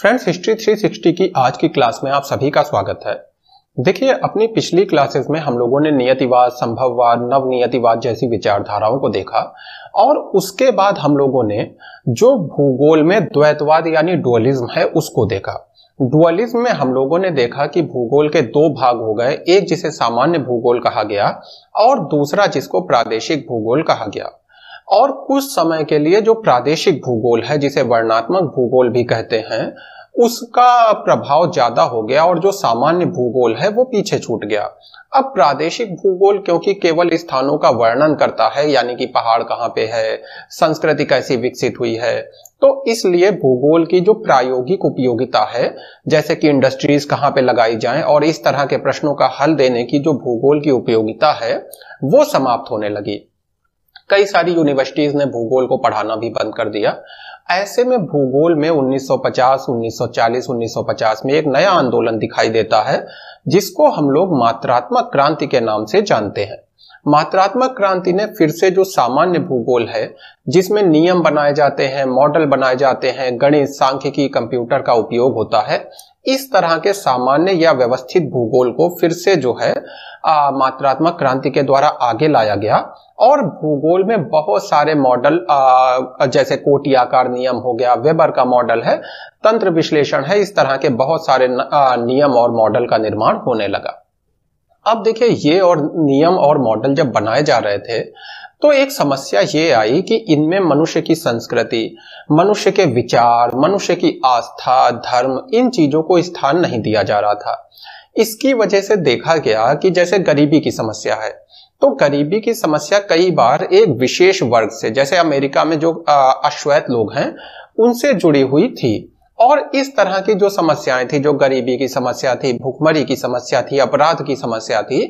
friends history 360 की आज की क्लास में आप सभी का स्वागत है देखिए अपनी पिछली क्लासेस में हम लोगों ने नियतिवाद संभववाद नवनियतिवाद जैसी विचारधाराओं को देखा और उसके बाद हम लोगों ने जो भूगोल में द्वैतवाद यानी डुअलिज्म है उसको देखा डुअलिज्म में हम लोगों ने देखा कि भूगोल के दो भाग हो गए एक जिसे सामान्य भूगोल कहा गया और दूसरा जिसको प्रादेशिक भूगोल कहा गया और कुछ समय के लिए जो प्रादेशिक भूगोल है जिसे वर्णात्मक भूगोल भी कहते हैं उसका प्रभाव ज्यादा हो गया और जो सामान्य भूगोल है वो पीछे छूट गया अब प्रादेशिक भूगोल क्योंकि केवल स्थानों का वर्णन करता है यानी कि पहाड़ कहाँ पे है संस्कृति कैसी विकसित हुई है तो इसलिए भूगोल की जो प्रायोगिक उपयोगिता है जैसे कि इंडस्ट्रीज कहाँ पे लगाई जाएं और इस तरह के प्रश्नों का हल देने की जो भूगोल की उपयोगिता है वो समाप्त होने लगी कई सारी यूनिवर्सिटीज ने भूगोल को पढ़ाना भी बंद कर दिया ऐसे में भूगोल में 1950, 1940, 1950 में एक नया आंदोलन दिखाई देता है जिसको हम लोग मात्रात्मक क्रांति के नाम से जानते हैं मात्रात्मक क्रांति ने फिर से जो सामान्य भूगोल है जिसमें नियम बनाए जाते हैं मॉडल बनाए जाते हैं गणित सांख्यिकी कंप्यूटर का उपयोग होता है इस तरह के सामान्य या व्यवस्थित भूगोल को फिर से जो है आ, मात्रात्मक क्रांति के द्वारा आगे लाया गया और भूगोल में बहुत सारे मॉडल जैसे कोटियाकार नियम हो गया वेबर का मॉडल है तंत्र विश्लेषण है इस तरह के बहुत सारे न, आ, नियम और मॉडल का निर्माण होने लगा अब देखिए ये और नियम और मॉडल जब बनाए जा रहे थे तो एक समस्या ये आई कि इनमें मनुष्य की संस्कृति मनुष्य के विचार मनुष्य की आस्था धर्म इन चीजों को स्थान नहीं दिया जा रहा था इसकी वजह से देखा गया कि जैसे गरीबी की समस्या है तो गरीबी की समस्या कई बार एक विशेष वर्ग से जैसे अमेरिका में जो अश्वेत लोग हैं उनसे जुड़ी हुई थी और इस तरह की जो समस्याएं थी जो गरीबी की समस्या थी भूखमरी की समस्या थी अपराध की समस्या थी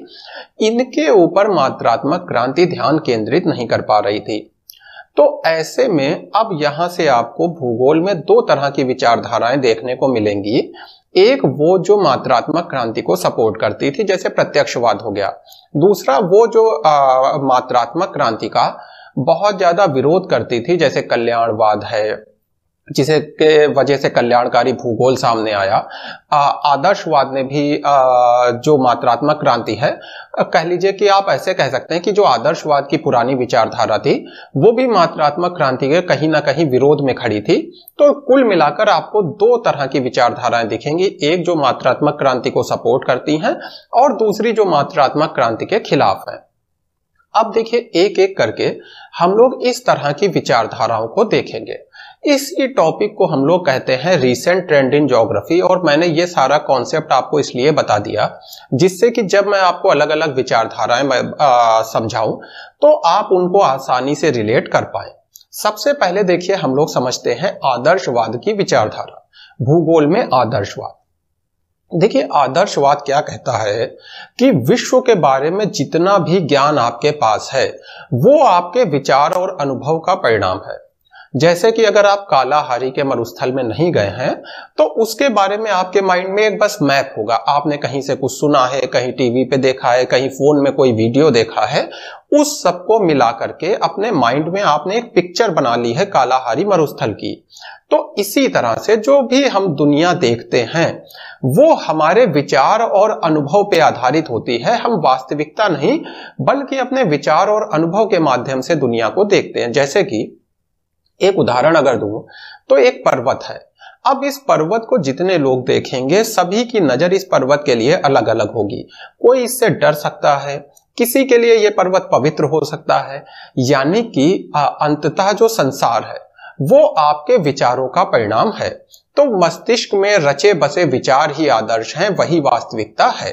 इनके ऊपर मात्रात्मक क्रांति ध्यान केंद्रित नहीं कर पा रही थी तो ऐसे में अब यहां से आपको भूगोल में दो तरह की विचारधाराएं देखने को मिलेंगी एक वो जो मात्रात्मक क्रांति को सपोर्ट करती थी जैसे प्रत्यक्षवाद हो गया दूसरा वो जो आ, मात्रात्मक क्रांति का बहुत ज्यादा विरोध करती थी जैसे कल्याणवाद है जिसे के वजह से कल्याणकारी भूगोल सामने आया आदर्शवाद ने भी जो मात्रात्मक क्रांति है कह लीजिए कि आप ऐसे कह सकते हैं कि जो आदर्शवाद की पुरानी विचारधारा थी वो भी मात्रात्मक क्रांति के कहीं ना कहीं विरोध में खड़ी थी तो कुल मिलाकर आपको दो तरह की विचारधाराएं दिखेंगी एक जो मात्रात्मक क्रांति को सपोर्ट करती हैं और दूसरी जो मात्रात्मक क्रांति के खिलाफ है अब देखिए एक एक करके हम लोग इस तरह की विचारधाराओं को देखेंगे इसी टॉपिक को हम लोग कहते हैं रीसेंट ट्रेंड इन जोग्राफी और मैंने ये सारा कॉन्सेप्ट आपको इसलिए बता दिया जिससे कि जब मैं आपको अलग अलग विचारधाराएं समझाऊं तो आप उनको आसानी से रिलेट कर पाए सबसे पहले देखिए हम लोग समझते हैं आदर्शवाद की विचारधारा भूगोल में आदर्शवाद देखिए आदर्शवाद क्या कहता है कि विश्व के बारे में जितना भी ज्ञान आपके पास है वो आपके विचार और अनुभव का परिणाम है जैसे कि अगर आप कालाहारी के मरुस्थल में नहीं गए हैं तो उसके बारे में आपके माइंड में एक बस मैप होगा आपने कहीं से कुछ सुना है कहीं टीवी पे देखा है कहीं फोन में कोई वीडियो देखा है उस सबको मिला करके अपने माइंड में आपने एक पिक्चर बना ली है कालाहारी मरुस्थल की तो इसी तरह से जो भी हम दुनिया देखते हैं वो हमारे विचार और अनुभव पे आधारित होती है हम वास्तविकता नहीं बल्कि अपने विचार और अनुभव के माध्यम से दुनिया को देखते हैं जैसे कि एक उदाहरण अगर दू तो एक पर्वत है अब इस पर्वत को जितने लोग देखेंगे सभी की नजर इस पर्वत के लिए अलग अलग होगी कोई इससे डर सकता है किसी के लिए यह पर्वत पवित्र हो सकता है यानी कि अंततः जो संसार है वो आपके विचारों का परिणाम है तो मस्तिष्क में रचे बसे विचार ही आदर्श हैं वही वास्तविकता है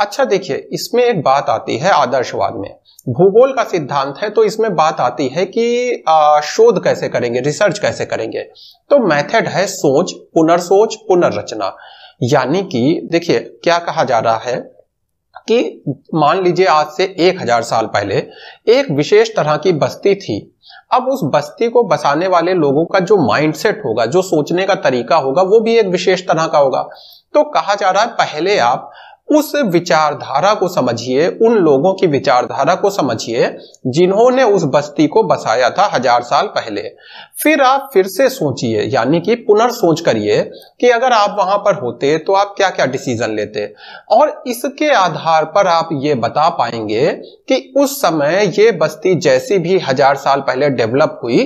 अच्छा देखिए इसमें एक बात आती है आदर्शवाद में भूगोल का सिद्धांत है तो इसमें बात आती है कि आ, शोध कैसे करेंगे रिसर्च कैसे करेंगे तो मेथड है सोच पुनर्सोच पुनर्रचना यानी कि देखिए क्या कहा जा रहा है कि मान लीजिए आज से एक हजार साल पहले एक विशेष तरह की बस्ती थी अब उस बस्ती को बसाने वाले लोगों का जो माइंडसेट होगा जो सोचने का तरीका होगा वो भी एक विशेष तरह का होगा तो कहा जा रहा है पहले आप उस विचारधारा को समझिए उन लोगों की विचारधारा को समझिए जिन्होंने उस बस्ती को बसाया था हजार साल पहले फिर आप फिर से सोचिए यानी कि पुनर्सोच करिए कि अगर आप वहां पर होते तो आप क्या क्या डिसीजन लेते और इसके आधार पर आप ये बता पाएंगे कि उस समय ये बस्ती जैसी भी हजार साल पहले डेवलप हुई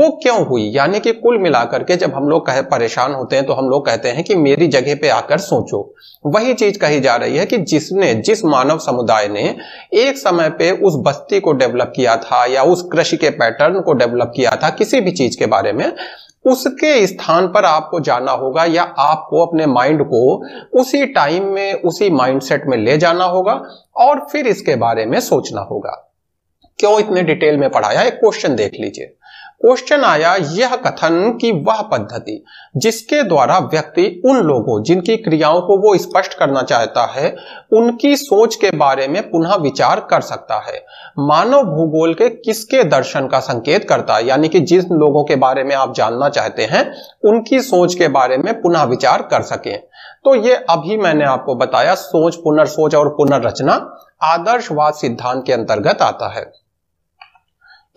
वो क्यों हुई यानी कि कुल मिलाकर के जब हम लोग कह परेशान होते हैं तो हम लोग कहते हैं कि मेरी जगह पे आकर सोचो वही चीज कही जा रही है कि जिसने जिस मानव समुदाय ने एक समय पे उस बस्ती को डेवलप किया था या उस कृषि के पैटर्न को डेवलप किया था किसी भी चीज चीज के बारे में उसके स्थान पर आपको जाना होगा या आपको अपने माइंड को उसी टाइम में उसी माइंडसेट में ले जाना होगा और फिर इसके बारे में सोचना होगा क्यों इतने डिटेल में पढ़ाया एक क्वेश्चन देख लीजिए क्वेश्चन आया यह कथन कि वह पद्धति जिसके द्वारा व्यक्ति उन लोगों जिनकी क्रियाओं को वो स्पष्ट करना चाहता है उनकी सोच के बारे में पुनः विचार कर सकता है मानव भूगोल के किसके दर्शन का संकेत करता है यानी कि जिस लोगों के बारे में आप जानना चाहते हैं उनकी सोच के बारे में पुनः विचार कर सके तो ये अभी मैंने आपको बताया सोच पुनर्सोच और पुनर्रचना आदर्शवाद सिद्धांत के अंतर्गत आता है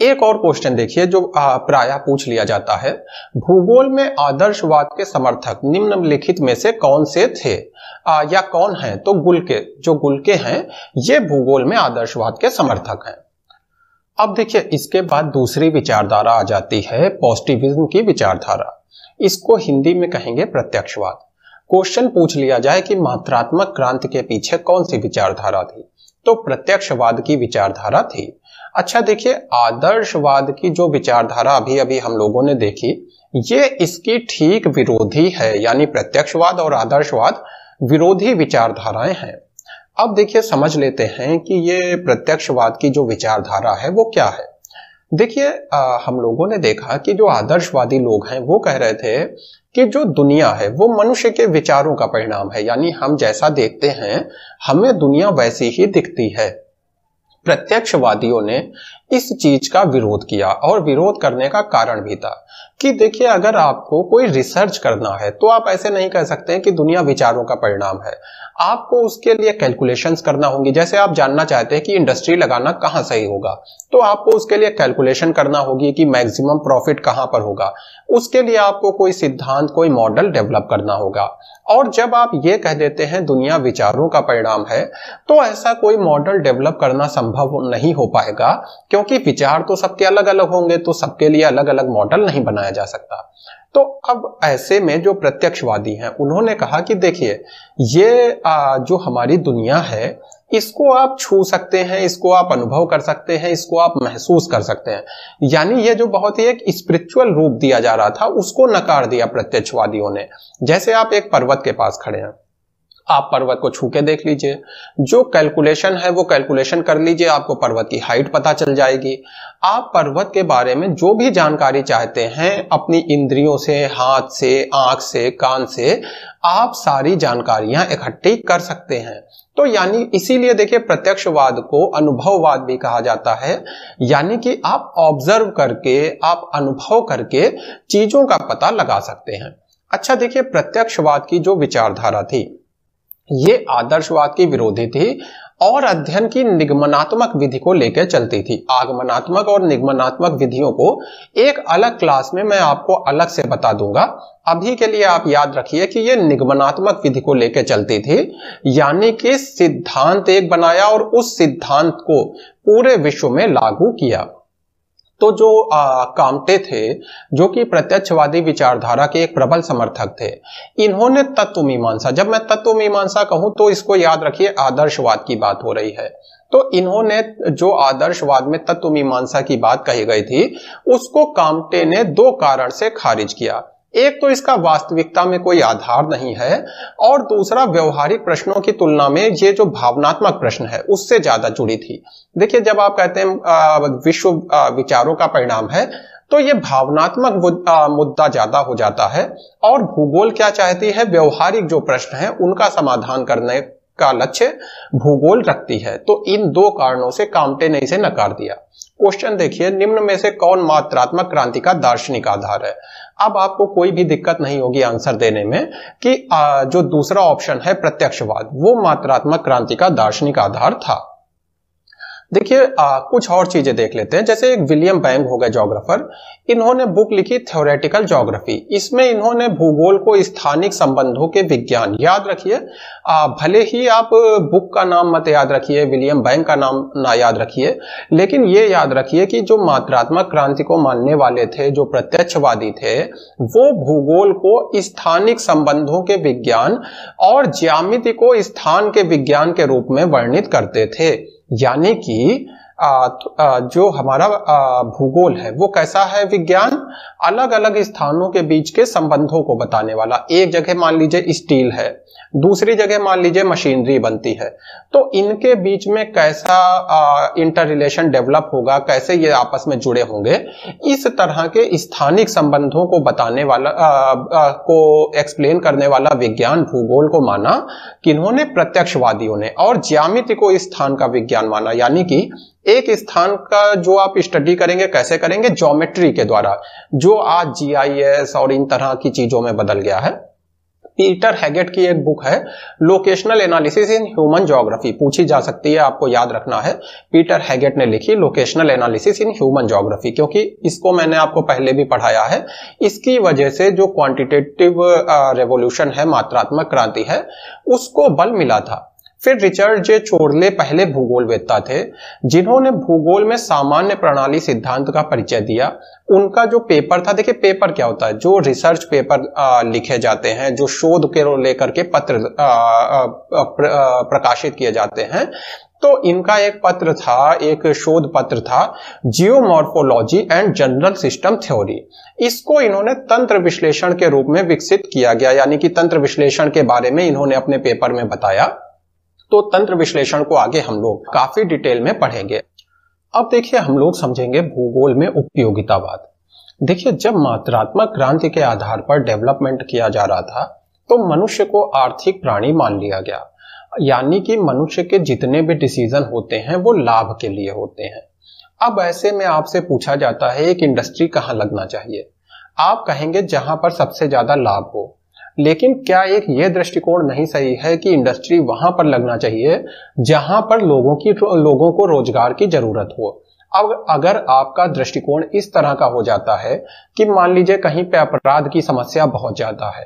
एक और क्वेश्चन देखिए जो प्राय पूछ लिया जाता है भूगोल में आदर्शवाद के समर्थक निम्नलिखित में से कौन से थे आ, या कौन है तो गुलके जो गुलके हैं ये भूगोल में आदर्शवाद के समर्थक हैं अब देखिए इसके बाद दूसरी विचारधारा आ जाती है पॉजिटिविज्म की विचारधारा इसको हिंदी में कहेंगे प्रत्यक्षवाद क्वेश्चन पूछ लिया जाए कि मात्रात्मक क्रांति के पीछे कौन सी विचारधारा थी तो प्रत्यक्षवाद की विचारधारा थी अच्छा देखिए आदर्शवाद की जो विचारधारा अभी अभी हम लोगों ने देखी ये इसकी ठीक विरोधी है यानी प्रत्यक्षवाद और आदर्शवाद विरोधी विचारधाराएं हैं अब देखिए समझ लेते हैं कि ये प्रत्यक्षवाद की जो विचारधारा है वो क्या है देखिए हम लोगों ने देखा कि जो आदर्शवादी लोग हैं वो कह रहे थे कि जो दुनिया है वो मनुष्य के विचारों का परिणाम है यानी हम जैसा देखते हैं हमें दुनिया वैसी ही दिखती है प्रत्यक्षवादियों ने इस चीज का विरोध किया और विरोध करने का कारण भी था कि देखिए अगर आपको कोई रिसर्च करना है तो आप ऐसे नहीं कह सकते कि दुनिया विचारों का परिणाम है आपको उसके लिए कैलकुलेशंस करना होंगी जैसे आप जानना चाहते हैं कि इंडस्ट्री लगाना कहां सही होगा तो आपको उसके लिए कैलकुलेशन करना होगी कि मैक्सिमम प्रॉफिट कहां पर होगा उसके लिए आपको कोई सिद्धांत कोई मॉडल डेवलप करना होगा और जब आप ये कह देते हैं दुनिया विचारों का परिणाम है तो ऐसा कोई मॉडल डेवलप करना संभव नहीं हो पाएगा क्योंकि विचार तो सबके अलग अलग होंगे तो सबके लिए अलग अलग मॉडल नहीं बनाया जा सकता तो अब ऐसे में जो प्रत्यक्षवादी हैं उन्होंने कहा कि देखिए ये आ, जो हमारी दुनिया है इसको आप छू सकते हैं इसको आप अनुभव कर सकते हैं इसको आप महसूस कर सकते हैं यानी ये जो बहुत ही एक स्पिरिचुअल रूप दिया जा रहा था उसको नकार दिया प्रत्यक्षवादियों ने जैसे आप एक पर्वत के पास खड़े हैं आप पर्वत को छू के देख लीजिए जो कैलकुलेशन है वो कैलकुलेशन कर लीजिए आपको पर्वत की हाइट पता चल जाएगी आप पर्वत के बारे में जो भी जानकारी चाहते हैं अपनी इंद्रियों से हाथ से आंख से कान से आप सारी जानकारियां इकट्ठी कर सकते हैं तो यानी इसीलिए देखिए प्रत्यक्षवाद को अनुभववाद भी कहा जाता है यानी कि आप ऑब्जर्व करके आप अनुभव करके चीजों का पता लगा सकते हैं अच्छा देखिए प्रत्यक्षवाद की जो विचारधारा थी ये आदर्शवाद के विरोधी थी और अध्ययन की निगमनात्मक विधि को लेकर चलती थी आगमनात्मक और निगमनात्मक विधियों को एक अलग क्लास में मैं आपको अलग से बता दूंगा अभी के लिए आप याद रखिए कि ये निगमनात्मक विधि को लेकर चलती थी यानी कि सिद्धांत एक बनाया और उस सिद्धांत को पूरे विश्व में लागू किया तो जो आ, कामटे थे जो कि प्रत्यक्षवादी विचारधारा के एक प्रबल समर्थक थे इन्होंने तत्व मीमांसा जब मैं तत्व मीमांसा कहूं तो इसको याद रखिए आदर्शवाद की बात हो रही है तो इन्होंने जो आदर्शवाद में तत्व मीमांसा की बात कही गई थी उसको कामटे ने दो कारण से खारिज किया एक तो इसका वास्तविकता में कोई आधार नहीं है और दूसरा व्यवहारिक प्रश्नों की तुलना में ये जो भावनात्मक प्रश्न है उससे ज्यादा जुड़ी थी देखिए जब आप कहते हैं विश्व विचारों का परिणाम है तो ये भावनात्मक मुद्दा ज्यादा हो जाता है और भूगोल क्या चाहती है व्यवहारिक जो प्रश्न है उनका समाधान करने का लक्ष्य भूगोल रखती है तो इन दो कारणों से कामटे ने इसे नकार दिया क्वेश्चन देखिए निम्न में से कौन मात्रात्मक क्रांति का दार्शनिक आधार है अब आपको कोई भी दिक्कत नहीं होगी आंसर देने में कि जो दूसरा ऑप्शन है प्रत्यक्षवाद वो मात्रात्मक क्रांति का दार्शनिक आधार था देखिए कुछ और चीजें देख लेते हैं जैसे एक विलियम बैंग हो गए जोग्राफर इन्होंने बुक लिखी थ्योरेटिकल जोग्राफी इसमें इन्होंने भूगोल को स्थानिक संबंधों के विज्ञान याद रखिए भले ही आप बुक का नाम मत याद रखिए विलियम बैंक का नाम ना याद रखिए लेकिन ये याद रखिए कि जो मात्रात्मक क्रांति को मानने वाले थे जो प्रत्यक्षवादी थे वो भूगोल को स्थानिक संबंधों के विज्ञान और ज्यामिति को स्थान के विज्ञान के रूप में वर्णित करते थे यानी कि तो, जो हमारा भूगोल है वो कैसा है विज्ञान अलग अलग स्थानों के बीच के संबंधों को बताने वाला एक जगह मान लीजिए स्टील है दूसरी जगह मान लीजिए मशीनरी बनती है तो इनके बीच में कैसा इंटर रिलेशन डेवलप होगा कैसे ये आपस में जुड़े होंगे इस तरह के स्थानिक संबंधों को बताने वाला आ, आ, को एक्सप्लेन करने वाला विज्ञान भूगोल को माना किन्होंने प्रत्यक्षवादियों ने और ज्यामिति को इस स्थान का विज्ञान माना यानी कि एक स्थान का जो आप स्टडी करेंगे कैसे करेंगे ज्योमेट्री के द्वारा जो जो आज जीआईएस और इन तरह की चीजों में बदल गया है पीटर हैगेट की एक बुक है locational analysis in human geography पूछी जा सकती है आपको याद रखना है पीटर हैगेट ने लिखी locational analysis in human geography क्योंकि इसको मैंने आपको पहले भी पढ़ाया है इसकी वजह से जो क्वांटिटेटिव रेवोल्यूशन है मात्रात्मक क्रांति है उसको बल मिला था फिर रिचर्ड जे चोरले पहले भूगोलवेत्ता थे जिन्होंने भूगोल में सामान्य प्रणाली सिद्धांत का परिचय दिया उनका जो पेपर था देखिए पेपर क्या होता है जो रिसर्च पेपर आ, लिखे जाते हैं जो शोध के लेकर के पत्र आ, आ, प्र, आ, प्रकाशित किए जाते हैं तो इनका एक पत्र था एक शोध पत्र था geomorphology and general system theory इसको इन्होंने तंत्र विश्लेषण के रूप में विकसित किया गया यानी कि तंत्र विश्लेषण के बारे में इन्होंने अपने पेपर में बताया तो तंत्र विश्लेषण को आगे हम लोग काफी डिटेल में पढ़ेंगे अब देखिए हम लोग समझेंगे भूगोल में उपयोगितावाद देखिए जब मात्रात्मक क्रांति के आधार पर डेवलपमेंट किया जा रहा था तो मनुष्य को आर्थिक प्राणी मान लिया गया यानी कि मनुष्य के जितने भी डिसीजन होते हैं वो लाभ के लिए होते हैं अब ऐसे में आपसे पूछा जाता है एक इंडस्ट्री कहाँ लगना चाहिए आप कहेंगे जहां पर सबसे ज्यादा लाभ हो लेकिन क्या एक ये दृष्टिकोण नहीं सही है कि इंडस्ट्री वहां पर लगना चाहिए जहां पर लोगों की लोगों को रोजगार की जरूरत हो अब अगर आपका दृष्टिकोण इस तरह का हो जाता है कि मान लीजिए कहीं पे अपराध की समस्या बहुत ज्यादा है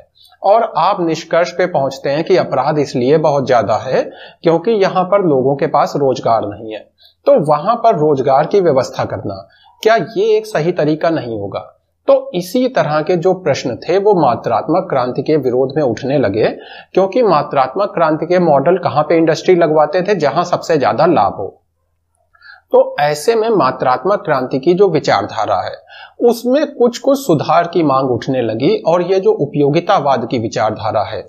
और आप निष्कर्ष पे पहुंचते हैं कि अपराध इसलिए बहुत ज्यादा है क्योंकि यहां पर लोगों के पास रोजगार नहीं है तो वहां पर रोजगार की व्यवस्था करना क्या ये एक सही तरीका नहीं होगा तो इसी तरह के जो प्रश्न थे वो मात्रात्मक क्रांति के विरोध में उठने लगे क्योंकि मात्रात्मक क्रांति के मॉडल कहां पे इंडस्ट्री लगवाते थे जहां सबसे ज्यादा लाभ हो तो ऐसे में मात्रात्मक क्रांति की जो विचारधारा है उसमें कुछ कुछ सुधार की मांग उठने लगी और ये जो उपयोगितावाद की विचारधारा है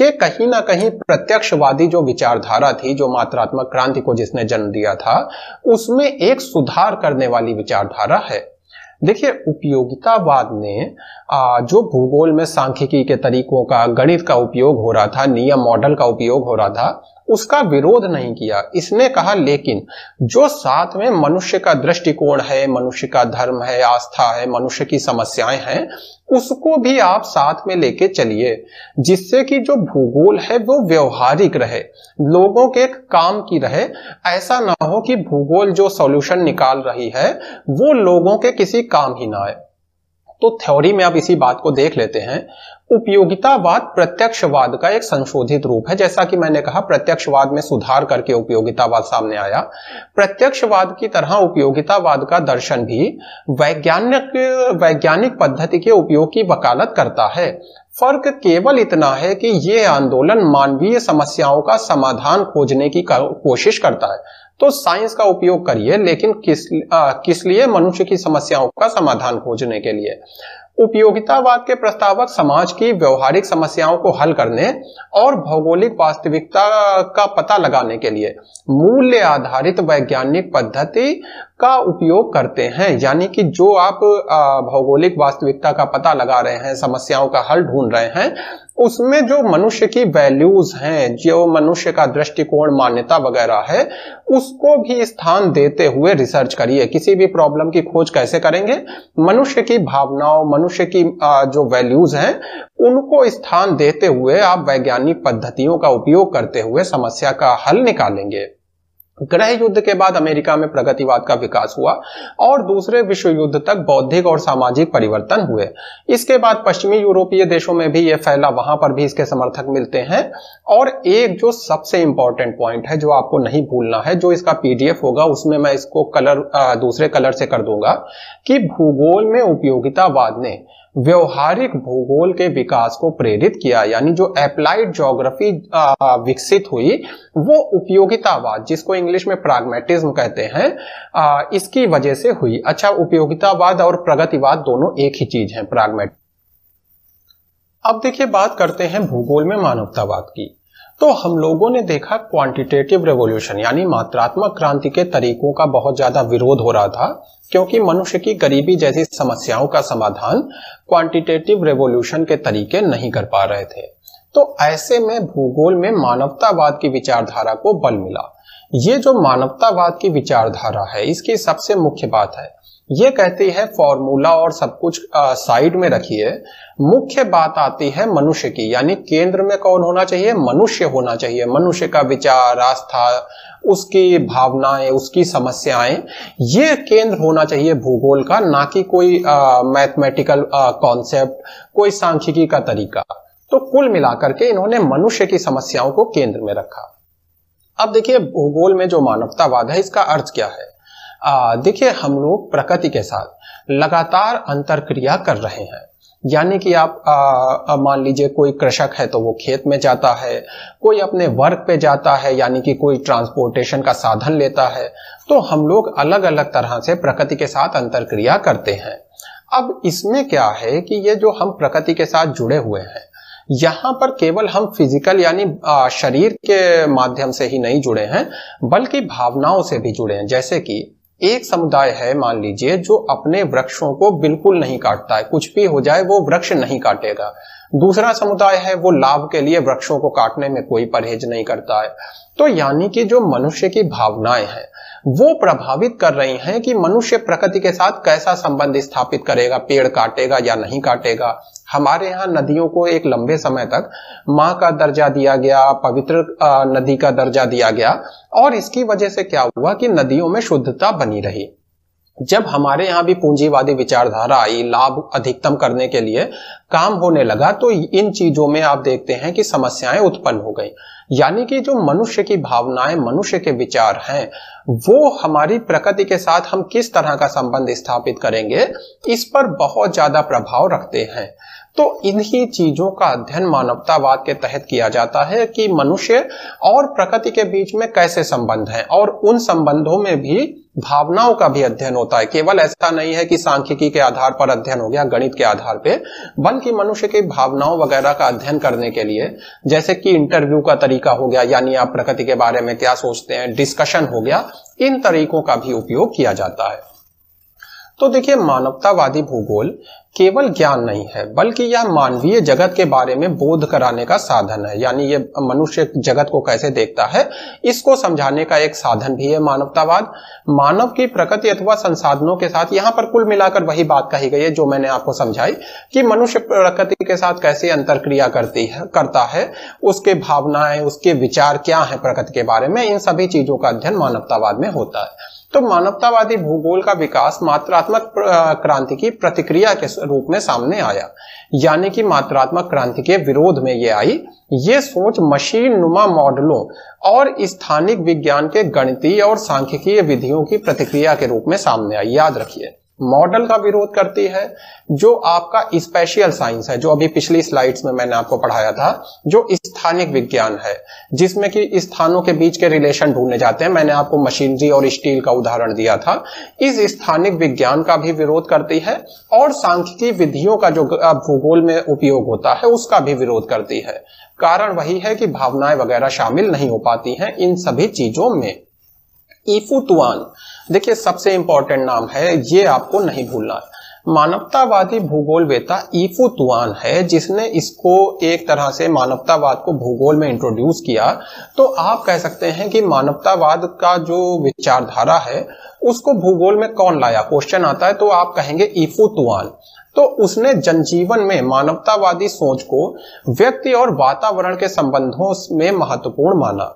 ये कहीं ना कहीं प्रत्यक्षवादी जो विचारधारा थी जो मात्रात्मक क्रांति को जिसने जन्म दिया था उसमें एक सुधार करने वाली विचारधारा है देखिए उपयोगितावाद ने जो भूगोल में सांख्यिकी के तरीकों का गणित का उपयोग हो रहा था नियम मॉडल का उपयोग हो रहा था उसका विरोध नहीं किया इसने कहा लेकिन जो साथ में मनुष्य का दृष्टिकोण है मनुष्य का धर्म है आस्था है मनुष्य की समस्याएं हैं उसको भी आप साथ में लेके चलिए जिससे कि जो भूगोल है वो व्यवहारिक रहे लोगों के काम की रहे ऐसा ना हो कि भूगोल जो सॉल्यूशन निकाल रही है वो लोगों के किसी काम ही ना आए तो थ्योरी में आप इसी बात को देख लेते हैं उपयोगितावाद प्रत्यक्षवाद का एक संशोधित रूप है जैसा कि मैंने कहा प्रत्यक्षवाद में सुधार करके उपयोगितावाद सामने आया प्रत्यक्षवाद की तरह उपयोगितावाद का दर्शन भी वैज्ञानिक वैज्ञानिक पद्धति के उपयोग की वकालत करता है फर्क केवल इतना है कि ये आंदोलन मानवीय समस्याओं का समाधान खोजने की कोशिश करता है तो साइंस का उपयोग करिए लेकिन किस आ, किस लिए मनुष्य की समस्याओं का समाधान खोजने के लिए उपयोगितावाद के प्रस्तावक समाज की व्यवहारिक समस्याओं को हल करने और भौगोलिक वास्तविकता का पता लगाने के लिए मूल्य आधारित वैज्ञानिक पद्धति का उपयोग करते हैं यानी कि जो आप भौगोलिक वास्तविकता का पता लगा रहे हैं समस्याओं का हल ढूंढ रहे हैं उसमें जो मनुष्य की वैल्यूज हैं जो मनुष्य का दृष्टिकोण मान्यता वगैरह है उसको भी स्थान देते हुए रिसर्च करिए किसी भी प्रॉब्लम की खोज कैसे करेंगे मनुष्य की भावनाओं मनुष्य की जो वैल्यूज हैं उनको स्थान देते हुए आप वैज्ञानिक पद्धतियों का उपयोग करते हुए समस्या का हल निकालेंगे ग्रह युद्ध के बाद अमेरिका में प्रगतिवाद का विकास हुआ और दूसरे विश्व युद्ध तक बौद्धिक और सामाजिक परिवर्तन हुए इसके बाद पश्चिमी यूरोपीय देशों में भी यह फैला वहां पर भी इसके समर्थक मिलते हैं और एक जो सबसे इंपॉर्टेंट पॉइंट है जो आपको नहीं भूलना है जो इसका पीडीएफ होगा उसमें मैं इसको कलर आ, दूसरे कलर से कर दूंगा कि भूगोल में उपयोगितावाद ने व्यवहारिक भूगोल के विकास को प्रेरित किया यानी जो अप्लाइड जोग्राफी विकसित हुई वो उपयोगितावाद जिसको इंग्लिश में प्राग्मेटिज्म कहते हैं आ, इसकी वजह से हुई अच्छा उपयोगितावाद और प्रगतिवाद दोनों एक ही चीज है प्राग्मेट अब देखिए बात करते हैं भूगोल में मानवतावाद की तो हम लोगों ने देखा क्वांटिटेटिव रेवोल्यूशन यानी मात्रात्मक क्रांति के तरीकों का बहुत ज्यादा विरोध हो रहा था क्योंकि मनुष्य की गरीबी जैसी समस्याओं का समाधान क्वांटिटेटिव रेवोल्यूशन के तरीके नहीं कर पा रहे थे तो ऐसे में भूगोल में मानवतावाद की विचारधारा को बल मिला ये जो मानवतावाद की विचारधारा है इसकी सबसे मुख्य बात है ये कहती है फॉर्मूला और सब कुछ साइड में रखिए मुख्य बात आती है मनुष्य की यानी केंद्र में कौन होना चाहिए मनुष्य होना चाहिए मनुष्य का विचार आस्था उसकी भावनाएं उसकी समस्याएं ये केंद्र होना चाहिए भूगोल का ना कि कोई मैथमेटिकल कॉन्सेप्ट कोई सांख्यिकी का तरीका तो कुल मिलाकर के इन्होंने मनुष्य की समस्याओं को केंद्र में रखा अब देखिए भूगोल में जो मानवतावाद है इसका अर्थ क्या है देखिए हम लोग प्रकृति के साथ लगातार अंतर क्रिया कर रहे हैं यानी कि आप मान लीजिए कोई कृषक है तो वो खेत में जाता है कोई अपने वर्क पे जाता है यानी कि कोई ट्रांसपोर्टेशन का साधन लेता है तो हम लोग अलग अलग तरह से प्रकृति के साथ अंतर क्रिया करते हैं अब इसमें क्या है कि ये जो हम प्रकृति के साथ जुड़े हुए हैं यहां पर केवल हम फिजिकल यानी शरीर के माध्यम से ही नहीं जुड़े हैं बल्कि भावनाओं से भी जुड़े हैं जैसे कि एक समुदाय है मान लीजिए जो अपने वृक्षों को बिल्कुल नहीं काटता है कुछ भी हो जाए वो वृक्ष नहीं काटेगा दूसरा समुदाय है वो लाभ के लिए वृक्षों को काटने में कोई परहेज नहीं करता है तो यानी कि जो मनुष्य की भावनाएं हैं वो प्रभावित कर रही हैं कि मनुष्य प्रकृति के साथ कैसा संबंध स्थापित करेगा पेड़ काटेगा या नहीं काटेगा हमारे यहाँ नदियों को एक लंबे समय तक माँ का दर्जा दिया गया पवित्र नदी का दर्जा दिया गया और इसकी वजह से क्या हुआ कि नदियों में शुद्धता बनी रही जब हमारे यहाँ भी पूंजीवादी विचारधारा आई लाभ अधिकतम करने के लिए काम होने लगा तो इन चीजों में आप देखते हैं कि समस्याएं उत्पन्न हो गई यानी कि जो मनुष्य की भावनाएं मनुष्य के विचार हैं वो हमारी प्रकृति के साथ हम किस तरह का संबंध स्थापित करेंगे इस पर बहुत ज्यादा प्रभाव रखते हैं तो इन्हीं चीजों का अध्ययन मानवतावाद के तहत किया जाता है कि मनुष्य और प्रकृति के बीच में कैसे संबंध हैं और उन संबंधों में भी भावनाओं का भी अध्ययन होता है केवल ऐसा नहीं है कि सांख्यिकी के आधार पर अध्ययन हो गया गणित के आधार पे बल्कि मनुष्य की भावनाओं वगैरह का अध्ययन करने के लिए जैसे कि इंटरव्यू का तरीका हो गया यानी आप प्रकृति के बारे में क्या सोचते हैं डिस्कशन हो गया इन तरीकों का भी उपयोग किया जाता है तो देखिए मानवतावादी भूगोल केवल ज्ञान नहीं है बल्कि यह मानवीय जगत के बारे में बोध कराने का साधन है यानी यह मनुष्य जगत को कैसे देखता है इसको समझाने का एक साधन भी है मानवतावाद मानव की प्रकृति अथवा संसाधनों के साथ यहाँ पर कुल मिलाकर वही बात कही गई है जो मैंने आपको समझाई कि मनुष्य प्रकृति के साथ कैसे अंतर क्रिया करती है करता है उसके भावनाएं उसके विचार क्या है प्रकृति के बारे में इन सभी चीजों का अध्ययन मानवतावाद में होता है तो मानवतावादी भूगोल का विकास मात्रात्मक क्रांति की प्रतिक्रिया के रूप में सामने आया यानी कि मात्रात्मक क्रांति के विरोध में ये आई ये सोच मशीन नुमा मॉडलों और स्थानिक विज्ञान के गणितीय और सांख्यिकीय विधियों की प्रतिक्रिया के रूप में सामने आई याद रखिए मॉडल का विरोध करती है जो आपका स्पेशियल साइंस है जो अभी पिछली स्लाइड्स में मैंने आपको पढ़ाया था जो स्थानिक विज्ञान है जिसमें कि स्थानों के बीच के रिलेशन ढूंढने जाते हैं मैंने आपको मशीनरी और स्टील का उदाहरण दिया था इस स्थानिक विज्ञान का भी विरोध करती है और सांख्यिकी विधियों का जो भूगोल में उपयोग होता है उसका भी विरोध करती है कारण वही है कि भावनाएं वगैरह शामिल नहीं हो पाती हैं इन सभी चीजों में इफुतवान देखिए सबसे इंपॉर्टेंट नाम है ये आपको नहीं भूलना है मानवतावादी भूगोल वेता इफुतवान है जिसने इसको एक तरह से मानवतावाद को भूगोल में इंट्रोड्यूस किया तो आप कह सकते हैं कि मानवतावाद का जो विचारधारा है उसको भूगोल में कौन लाया क्वेश्चन आता है तो आप कहेंगे इफुतवान तो उसने जनजीवन में मानवतावादी सोच को व्यक्ति और वातावरण के संबंधों में महत्वपूर्ण माना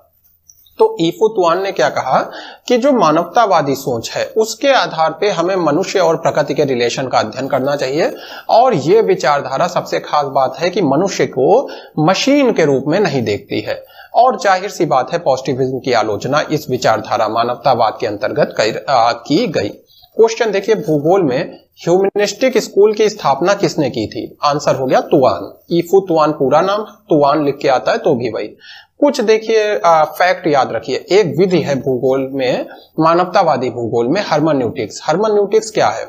तो ईफुतवान ने क्या कहा कि जो मानवतावादी सोच है उसके आधार पे हमें मनुष्य और प्रकृति के रिलेशन का अध्ययन करना चाहिए और ये विचारधारा सबसे खास बात है कि मनुष्य को मशीन के रूप में नहीं देखती है और जाहिर सी बात है पॉजिटिविज्म की आलोचना इस विचारधारा मानवतावाद के अंतर्गत कर, आ, की गई क्वेश्चन देखिए भूगोल में ह्यूमनिस्टिक स्कूल की स्थापना किसने की थी आंसर हो गया तुआन ईफू तुआन पूरा नाम तुआन लिख के आता है तो भी वही कुछ देखिए फैक्ट याद रखिए एक विधि है भूगोल में मानवतावादी भूगोल में हर्मन न्यूटिक्स हर्मन न्यूटिक्स क्या है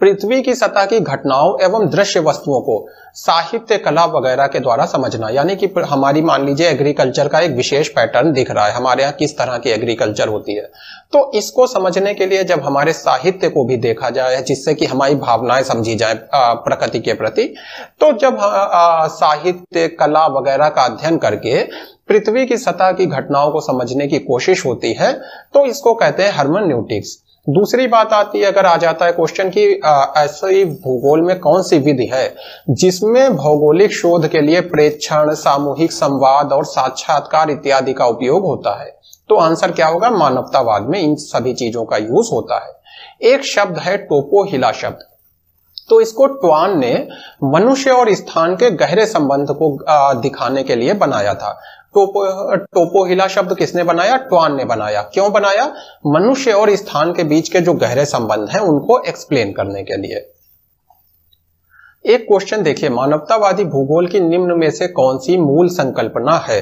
पृथ्वी की सतह की घटनाओं एवं दृश्य वस्तुओं को साहित्य कला वगैरह के द्वारा समझना यानी कि हमारी मान लीजिए एग्रीकल्चर का एक विशेष पैटर्न दिख रहा है हमारे यहाँ किस तरह की एग्रीकल्चर होती है तो इसको समझने के लिए जब हमारे साहित्य को भी देखा जाए जिससे कि हमारी भावनाएं समझी जाए प्रकृति के प्रति तो जब साहित्य कला वगैरह का अध्ययन करके पृथ्वी की सतह की घटनाओं को समझने की कोशिश होती है तो इसको कहते हैं हर्मन न्यूटिक्स दूसरी बात आती है अगर आ जाता है क्वेश्चन ऐसे ही भूगोल में कौन सी विधि है जिसमें भौगोलिक शोध के लिए प्रेक्षण सामूहिक संवाद और साक्षात्कार इत्यादि का उपयोग होता है तो आंसर क्या होगा मानवतावाद में इन सभी चीजों का यूज होता है एक शब्द है टोपो हिला शब्द तो इसको ट्वान ने मनुष्य और स्थान के गहरे संबंध को दिखाने के लिए बनाया था टोपो टोपोहिला शब्द किसने बनाया ट्वान ने बनाया क्यों बनाया मनुष्य और स्थान के बीच के जो गहरे संबंध हैं उनको एक्सप्लेन करने के लिए एक क्वेश्चन देखिए मानवतावादी भूगोल की निम्न में से कौन सी मूल संकल्पना है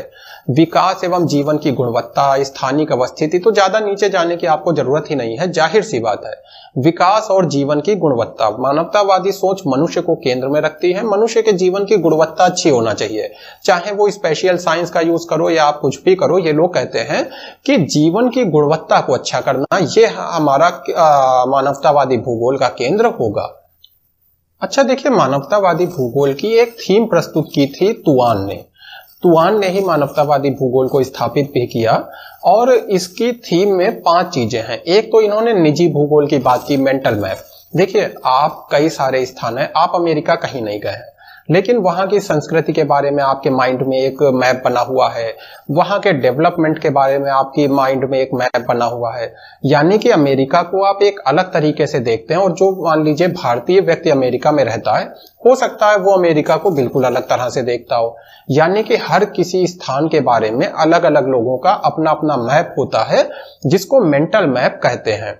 विकास एवं जीवन की गुणवत्ता स्थानिक अवस्थिति तो ज्यादा नीचे जाने की आपको जरूरत ही नहीं है जाहिर सी बात है विकास और जीवन की गुणवत्ता मानवतावादी सोच मनुष्य को केंद्र में रखती है मनुष्य के जीवन की गुणवत्ता अच्छी होना चाहिए चाहे वो स्पेशल साइंस का यूज करो या आप कुछ भी करो ये लोग कहते हैं कि जीवन की गुणवत्ता को अच्छा करना ये हमारा मानवतावादी भूगोल का केंद्र होगा अच्छा देखिए मानवतावादी भूगोल की एक थीम प्रस्तुत की थी तुआन ने तुआन ने ही मानवतावादी भूगोल को स्थापित भी किया और इसकी थीम में पांच चीजें हैं एक तो इन्होंने निजी भूगोल की बात की मेंटल मैप देखिए आप कई सारे स्थान है आप अमेरिका कहीं नहीं गए हैं लेकिन वहां की संस्कृति के बारे में आपके माइंड में एक मैप बना हुआ है वहां के डेवलपमेंट के बारे में आपकी माइंड में एक मैप बना हुआ है यानी कि अमेरिका को आप एक अलग तरीके से देखते हैं और जो मान लीजिए भारतीय व्यक्ति अमेरिका में रहता है हो सकता है वो अमेरिका को बिल्कुल अलग तरह से देखता हो यानी कि हर किसी स्थान के बारे में अलग अलग लोगों का अपना अपना मैप होता है जिसको मेंटल मैप कहते हैं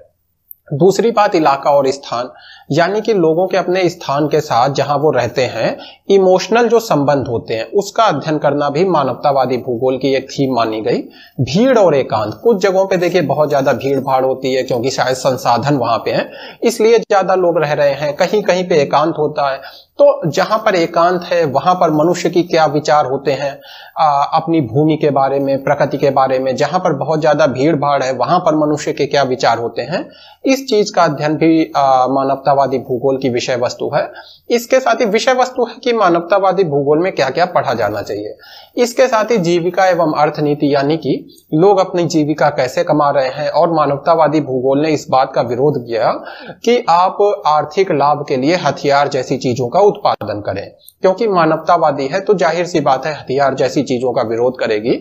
दूसरी बात इलाका और स्थान यानी कि लोगों के अपने स्थान के साथ जहां वो रहते हैं इमोशनल जो संबंध होते हैं उसका अध्ययन करना भी मानवतावादी भूगोल की एक थीम मानी गई भीड़ और एकांत कुछ जगहों पे देखिए बहुत ज्यादा भीड़ भाड़ होती है क्योंकि शायद संसाधन वहां पे हैं इसलिए ज्यादा लोग रह रहे हैं कहीं कहीं पे एकांत होता है तो जहां पर एकांत है वहां पर मनुष्य की क्या विचार होते हैं आ, अपनी भूमि के बारे में प्रकृति के बारे में जहां पर बहुत ज्यादा भीड़ भाड़ है वहां पर मनुष्य के क्या विचार होते हैं इस चीज का अध्ययन भी मानवतावादी भूगोल की विषय वस्तु है इसके साथ ही विषय वस्तु है कि मानवतावादी भूगोल में क्या क्या पढ़ा जाना चाहिए इसके साथ ही जीविका एवं अर्थनीति यानी कि लोग अपनी जीविका कैसे कमा रहे हैं और मानवतावादी भूगोल ने इस बात का विरोध किया कि आप आर्थिक लाभ के लिए हथियार जैसी चीजों का का उत्पादन करें क्योंकि मानवतावादी है तो जाहिर सी बात है हथियार जैसी चीजों का विरोध करेगी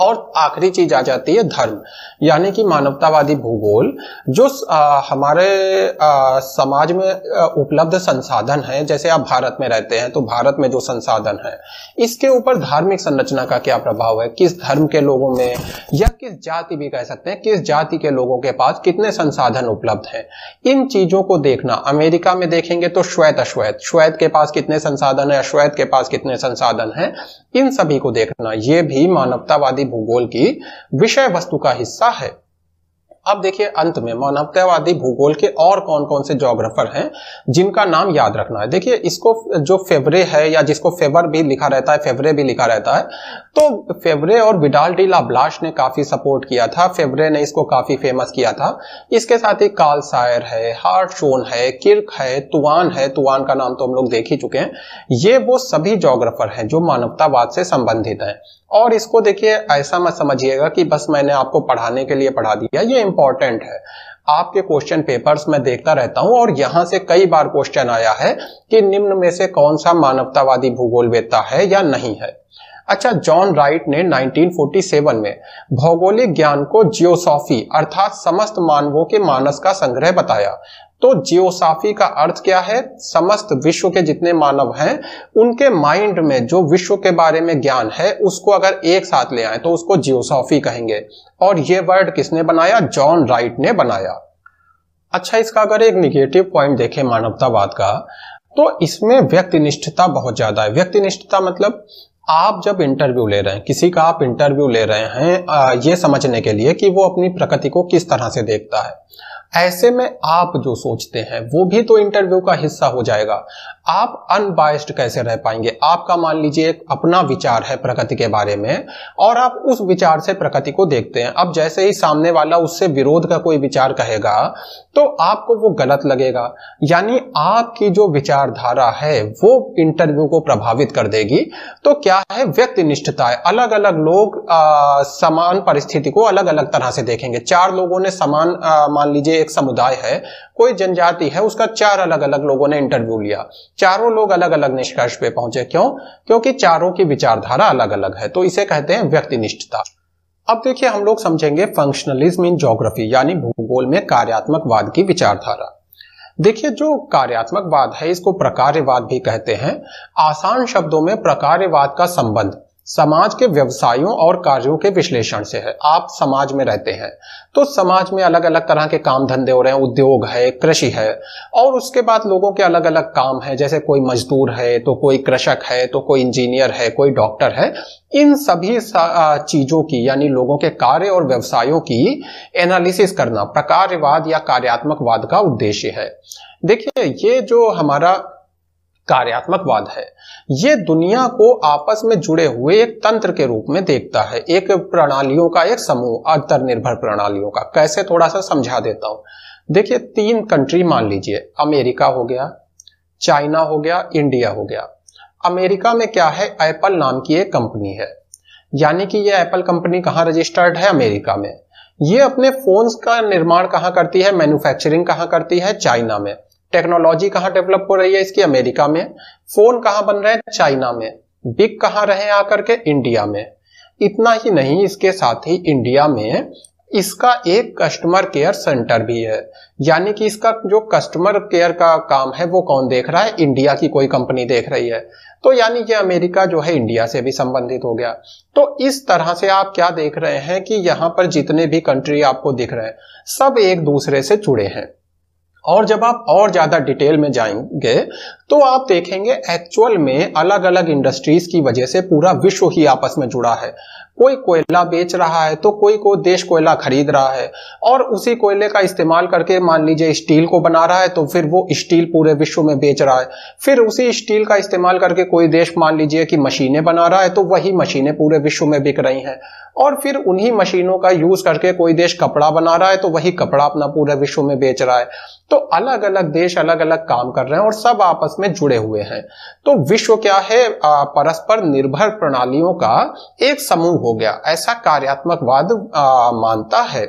और आखिरी चीज आ जाती है धर्म यानी कि मानवतावादी भूगोल जो आ, हमारे आ, समाज में उपलब्ध संसाधन है जैसे आप भारत में रहते हैं तो भारत में जो संसाधन है इसके ऊपर धार्मिक संरचना का क्या प्रभाव है किस धर्म के लोगों में या किस जाति भी कह सकते हैं किस जाति के लोगों के पास कितने संसाधन उपलब्ध हैं इन चीजों को देखना अमेरिका में देखेंगे तो श्वेत अश्वेत श्वेत के पास कितने संसाधन है अश्वेत के पास कितने संसाधन है इन सभी को देखना ये भी मानवतावादी भूगोल की विषय वस्तु का हिस्सा है अब देखिए अंत में मानवतावादी भूगोल के और कौन कौन से जोग्राफर हैं जिनका नाम याद रखना है देखिए इसको जो फेवरे है या जिसको फेवर भी लिखा रहता है फेवरे भी लिखा रहता है तो फेवरे और विडाल डी लाब्लाश ने काफी सपोर्ट किया था फेवरे ने इसको काफी फेमस किया था इसके साथ ही काल सायर है हार्ट शोन है किर्क है तुआन है तुआन का नाम तो हम लोग देख ही चुके हैं ये वो सभी जोग्राफर हैं जो मानवतावाद से संबंधित हैं और इसको देखिए ऐसा मत समझिएगा कि बस मैंने आपको पढ़ाने के लिए पढ़ा दिया ये इंपॉर्टेंट है आपके क्वेश्चन पेपर्स में देखता रहता हूं और यहां से कई बार क्वेश्चन आया है कि निम्न में से कौन सा मानवतावादी भूगोल वेता है या नहीं है अच्छा जॉन राइट ने 1947 में भौगोलिक ज्ञान को जियोसॉफी अर्थात समस्त मानवों के मानस का संग्रह बताया तो जियोसाफी का अर्थ क्या है समस्त विश्व के जितने मानव हैं उनके माइंड में जो विश्व के बारे में ज्ञान है उसको अगर एक साथ ले आए तो उसको जियोसाफी कहेंगे और ये वर्ड किसने बनाया जॉन राइट ने बनाया अच्छा इसका अगर एक निगेटिव पॉइंट देखें मानवतावाद का तो इसमें व्यक्तिनिष्ठता बहुत ज्यादा है व्यक्तिनिष्ठता मतलब आप जब इंटरव्यू ले रहे हैं किसी का आप इंटरव्यू ले रहे हैं ये समझने के लिए कि वो अपनी प्रकृति को किस तरह से देखता है ऐसे में आप जो सोचते हैं वो भी तो इंटरव्यू का हिस्सा हो जाएगा आप अनबायस्ड कैसे रह पाएंगे आपका मान लीजिए एक अपना विचार है प्रकृति के बारे में और आप उस विचार से प्रकृति को देखते हैं अब जैसे ही सामने वाला उससे विरोध का कोई विचार कहेगा तो आपको वो गलत लगेगा यानी आपकी जो विचारधारा है वो इंटरव्यू को प्रभावित कर देगी तो क्या है व्यक्ति निष्ठता है अलग अलग लोग आ, समान परिस्थिति को अलग अलग तरह से देखेंगे चार लोगों ने समान मान लीजिए एक समुदाय है कोई जनजाति है उसका चार अलग अलग लोगों ने इंटरव्यू लिया चारों लोग अलग अलग निष्कर्ष पे पहुंचे क्यों क्योंकि चारों की विचारधारा अलग अलग है तो इसे कहते हैं व्यक्तिनिष्ठता अब देखिए हम लोग समझेंगे फंक्शनलिज्म इन जोग्राफी यानी भूगोल में कार्यात्मकवाद की विचारधारा देखिए जो कार्यात्मकवाद है इसको प्रकार्यवाद भी कहते हैं आसान शब्दों में प्रकार्यवाद का संबंध समाज के व्यवसायों और कार्यों के विश्लेषण से है आप समाज में रहते हैं तो समाज में अलग अलग तरह के काम धंधे हो रहे हैं उद्योग है कृषि है और उसके बाद लोगों के अलग अलग काम है जैसे कोई मजदूर है तो कोई कृषक है तो कोई इंजीनियर है कोई डॉक्टर है इन सभी चीजों की यानी लोगों के कार्य और व्यवसायों की एनालिसिस करना प्रकार्यवाद या कार्यात्मक वाद का उद्देश्य है देखिए ये जो हमारा कार्यात्मकवाद है ये दुनिया को आपस में जुड़े हुए एक तंत्र के रूप में देखता है एक प्रणालियों का एक समूह अंतर्निर्भर प्रणालियों का कैसे थोड़ा सा समझा देता हूं देखिए तीन कंट्री मान लीजिए अमेरिका हो गया चाइना हो गया इंडिया हो गया अमेरिका में क्या है एप्पल नाम की एक कंपनी है यानी कि यह एप्पल कंपनी कहां रजिस्टर्ड है अमेरिका में ये अपने फोन्स का निर्माण कहां करती है मैन्युफैक्चरिंग कहां करती है चाइना में टेक्नोलॉजी कहाँ डेवलप हो रही है इसकी अमेरिका में फोन कहाँ बन रहे हैं चाइना में बिग कहां रहे आकर के इंडिया में इतना ही नहीं इसके साथ ही इंडिया में इसका एक कस्टमर केयर सेंटर भी है यानी कि इसका जो कस्टमर केयर का काम है वो कौन देख रहा है इंडिया की कोई कंपनी देख रही है तो यानी ये अमेरिका जो है इंडिया से भी संबंधित हो गया तो इस तरह से आप क्या देख रहे हैं कि यहां पर जितने भी कंट्री आपको दिख रहे हैं सब एक दूसरे से जुड़े हैं और जब आप और ज़्यादा डिटेल में जाएंगे तो आप देखेंगे एक्चुअल में अलग अलग इंडस्ट्रीज की वजह से पूरा विश्व ही आपस में जुड़ा है कोई कोयला बेच रहा है तो कोई को देश कोयला खरीद रहा है और उसी कोयले का इस्तेमाल करके मान लीजिए स्टील को बना रहा है तो फिर वो स्टील पूरे विश्व में बेच रहा है फिर उसी स्टील का इस्तेमाल करके कोई देश मान लीजिए कि मशीनें बना रहा है तो वही मशीनें पूरे विश्व में बिक रही हैं और फिर उन्हीं मशीनों का यूज करके कोई देश कपड़ा बना रहा है तो वही कपड़ा अपना पूरे विश्व में बेच रहा है तो अलग अलग देश अलग अलग काम कर रहे हैं और सब आपस में जुड़े हुए हैं तो विश्व क्या है परस्पर निर्भर प्रणालियों का एक समूह हो गया ऐसा कार्यात्मकवाद मानता है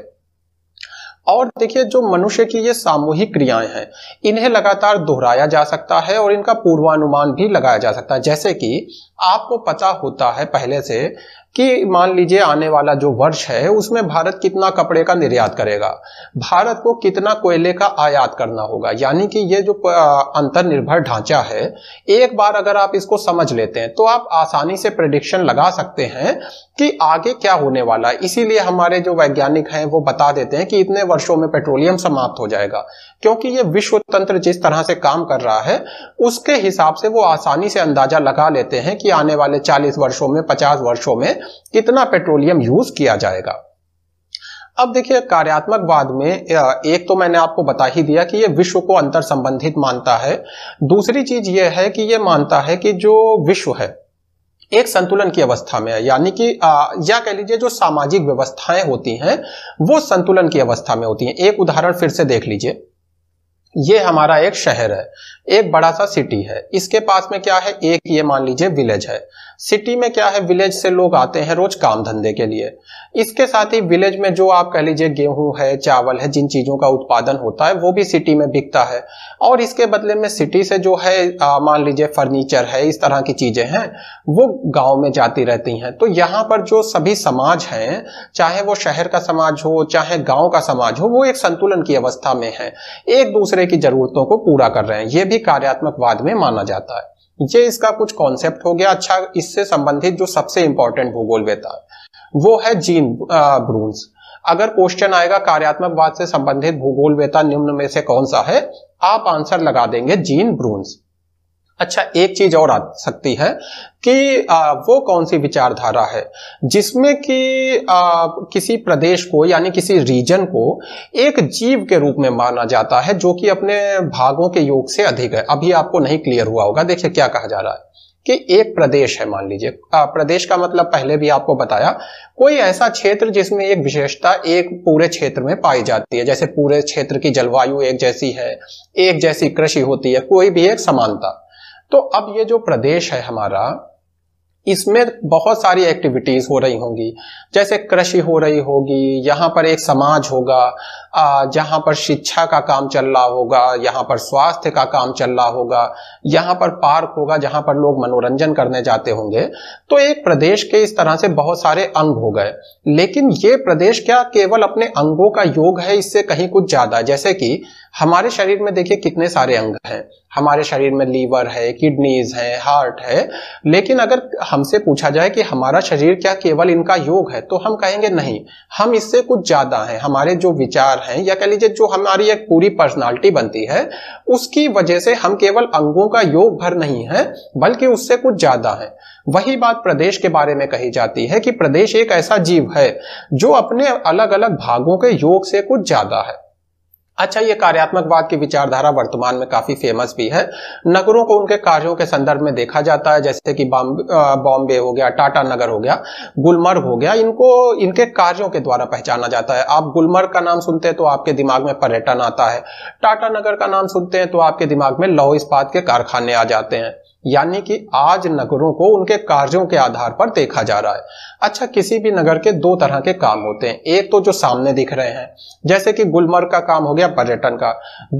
और देखिए जो मनुष्य की ये सामूहिक क्रियाएं हैं इन्हें लगातार दोहराया जा सकता है और इनका पूर्वानुमान भी लगाया जा सकता है जैसे कि आपको पता होता है पहले से कि मान लीजिए आने वाला जो वर्ष है उसमें भारत कितना कपड़े का निर्यात करेगा भारत को कितना कोयले का आयात करना होगा यानी कि ये जो अंतर निर्भर ढांचा है एक बार अगर आप इसको समझ लेते हैं तो आप आसानी से प्रडिक्शन लगा सकते हैं कि आगे क्या होने वाला है इसीलिए हमारे जो वैज्ञानिक हैं वो बता देते हैं कि इतने वर्षों में पेट्रोलियम समाप्त हो जाएगा क्योंकि ये विश्व तंत्र जिस तरह से काम कर रहा है उसके हिसाब से वो आसानी से अंदाजा लगा लेते हैं कि आने वाले चालीस वर्षों में पचास वर्षों में कितना पेट्रोलियम यूज किया जाएगा अब देखिए वाद में एक तो मैंने आपको बता ही दिया कि यह विश्व को अंतर संबंधित मानता है दूसरी चीज यह है कि यह मानता है कि जो विश्व है एक संतुलन की अवस्था में है यानी कि आ, या कह लीजिए जो सामाजिक व्यवस्थाएं होती हैं वो संतुलन की अवस्था में होती हैं एक उदाहरण फिर से देख लीजिए ये हमारा एक शहर है एक बड़ा सा सिटी है इसके पास में क्या है एक ये मान लीजिए विलेज है सिटी में क्या है विलेज से लोग आते हैं रोज काम धंधे के लिए इसके साथ ही विलेज में जो आप कह लीजिए गेहूं है चावल है जिन चीजों का उत्पादन होता है वो भी सिटी में बिकता है और इसके बदले में सिटी से जो है मान लीजिए फर्नीचर है इस तरह की चीजें हैं वो गाँव में जाती रहती हैं तो यहाँ पर जो सभी समाज हैं चाहे वो शहर का समाज हो चाहे गाँव का समाज हो वो एक संतुलन की अवस्था में है एक दूसरे की जरूरतों को पूरा कर रहे हैं ये भी कार्यात्मक में माना जाता है ये इसका कुछ कॉन्सेप्ट हो गया अच्छा इससे संबंधित जो सबसे इंपॉर्टेंट भूगोल वेता वो है जीन ब्रूंस अगर क्वेश्चन आएगा कार्यात्मकवाद से संबंधित भूगोल वेता निम्न में से कौन सा है आप आंसर लगा देंगे जीन ब्रूंस अच्छा एक चीज और आ सकती है कि आ, वो कौन सी विचारधारा है जिसमें कि आ, किसी प्रदेश को यानी किसी रीजन को एक जीव के रूप में माना जाता है जो कि अपने भागों के योग से अधिक है अभी आपको नहीं क्लियर हुआ होगा देखिए क्या कहा जा रहा है कि एक प्रदेश है मान लीजिए प्रदेश का मतलब पहले भी आपको बताया कोई ऐसा क्षेत्र जिसमें एक विशेषता एक पूरे क्षेत्र में पाई जाती है जैसे पूरे क्षेत्र की जलवायु एक जैसी है एक जैसी कृषि होती है कोई भी एक समानता तो अब ये जो प्रदेश है हमारा इसमें बहुत सारी एक्टिविटीज हो रही होंगी जैसे कृषि हो रही होगी यहाँ पर एक समाज होगा जहाँ पर शिक्षा का काम चल रहा होगा यहाँ पर स्वास्थ्य का काम चल रहा होगा यहाँ पर पार्क होगा जहां पर लोग मनोरंजन करने जाते होंगे तो एक प्रदेश के इस तरह से बहुत सारे अंग हो गए लेकिन ये प्रदेश क्या केवल अपने अंगों का योग है इससे कहीं कुछ ज्यादा जैसे कि हमारे शरीर में देखिए कितने सारे अंग हैं हमारे शरीर में लीवर है किडनीज है हार्ट है लेकिन अगर हमसे पूछा जाए कि हमारा शरीर क्या केवल इनका योग है तो हम कहेंगे नहीं हम इससे कुछ ज्यादा हैं हमारे जो विचार हैं या कह लीजिए जो हमारी एक पूरी पर्सनालिटी बनती है उसकी वजह से हम केवल अंगों का योग भर नहीं है बल्कि उससे कुछ ज्यादा है वही बात प्रदेश के बारे में कही जाती है कि प्रदेश एक ऐसा जीव है जो अपने अलग अलग भागों के योग से कुछ ज्यादा है अच्छा ये कार्यात्मकवाद की विचारधारा वर्तमान में काफी फेमस भी है नगरों को उनके कार्यों के संदर्भ में देखा जाता है जैसे कि बॉम्बे हो गया टाटा नगर हो गया गुलमर्ग हो गया इनको इनके कार्यों के द्वारा पहचाना जाता है आप गुलमर्ग का नाम सुनते हैं तो आपके दिमाग में पर्यटन आता है टाटा नगर का नाम सुनते हैं तो आपके दिमाग में लौह इस्पात के कारखाने आ जाते हैं यानी कि आज नगरों को उनके कार्यों के आधार पर देखा जा रहा है अच्छा किसी भी नगर के दो तरह के काम होते हैं एक तो जो सामने दिख रहे हैं जैसे कि गुलमर्ग का काम हो गया पर्यटन का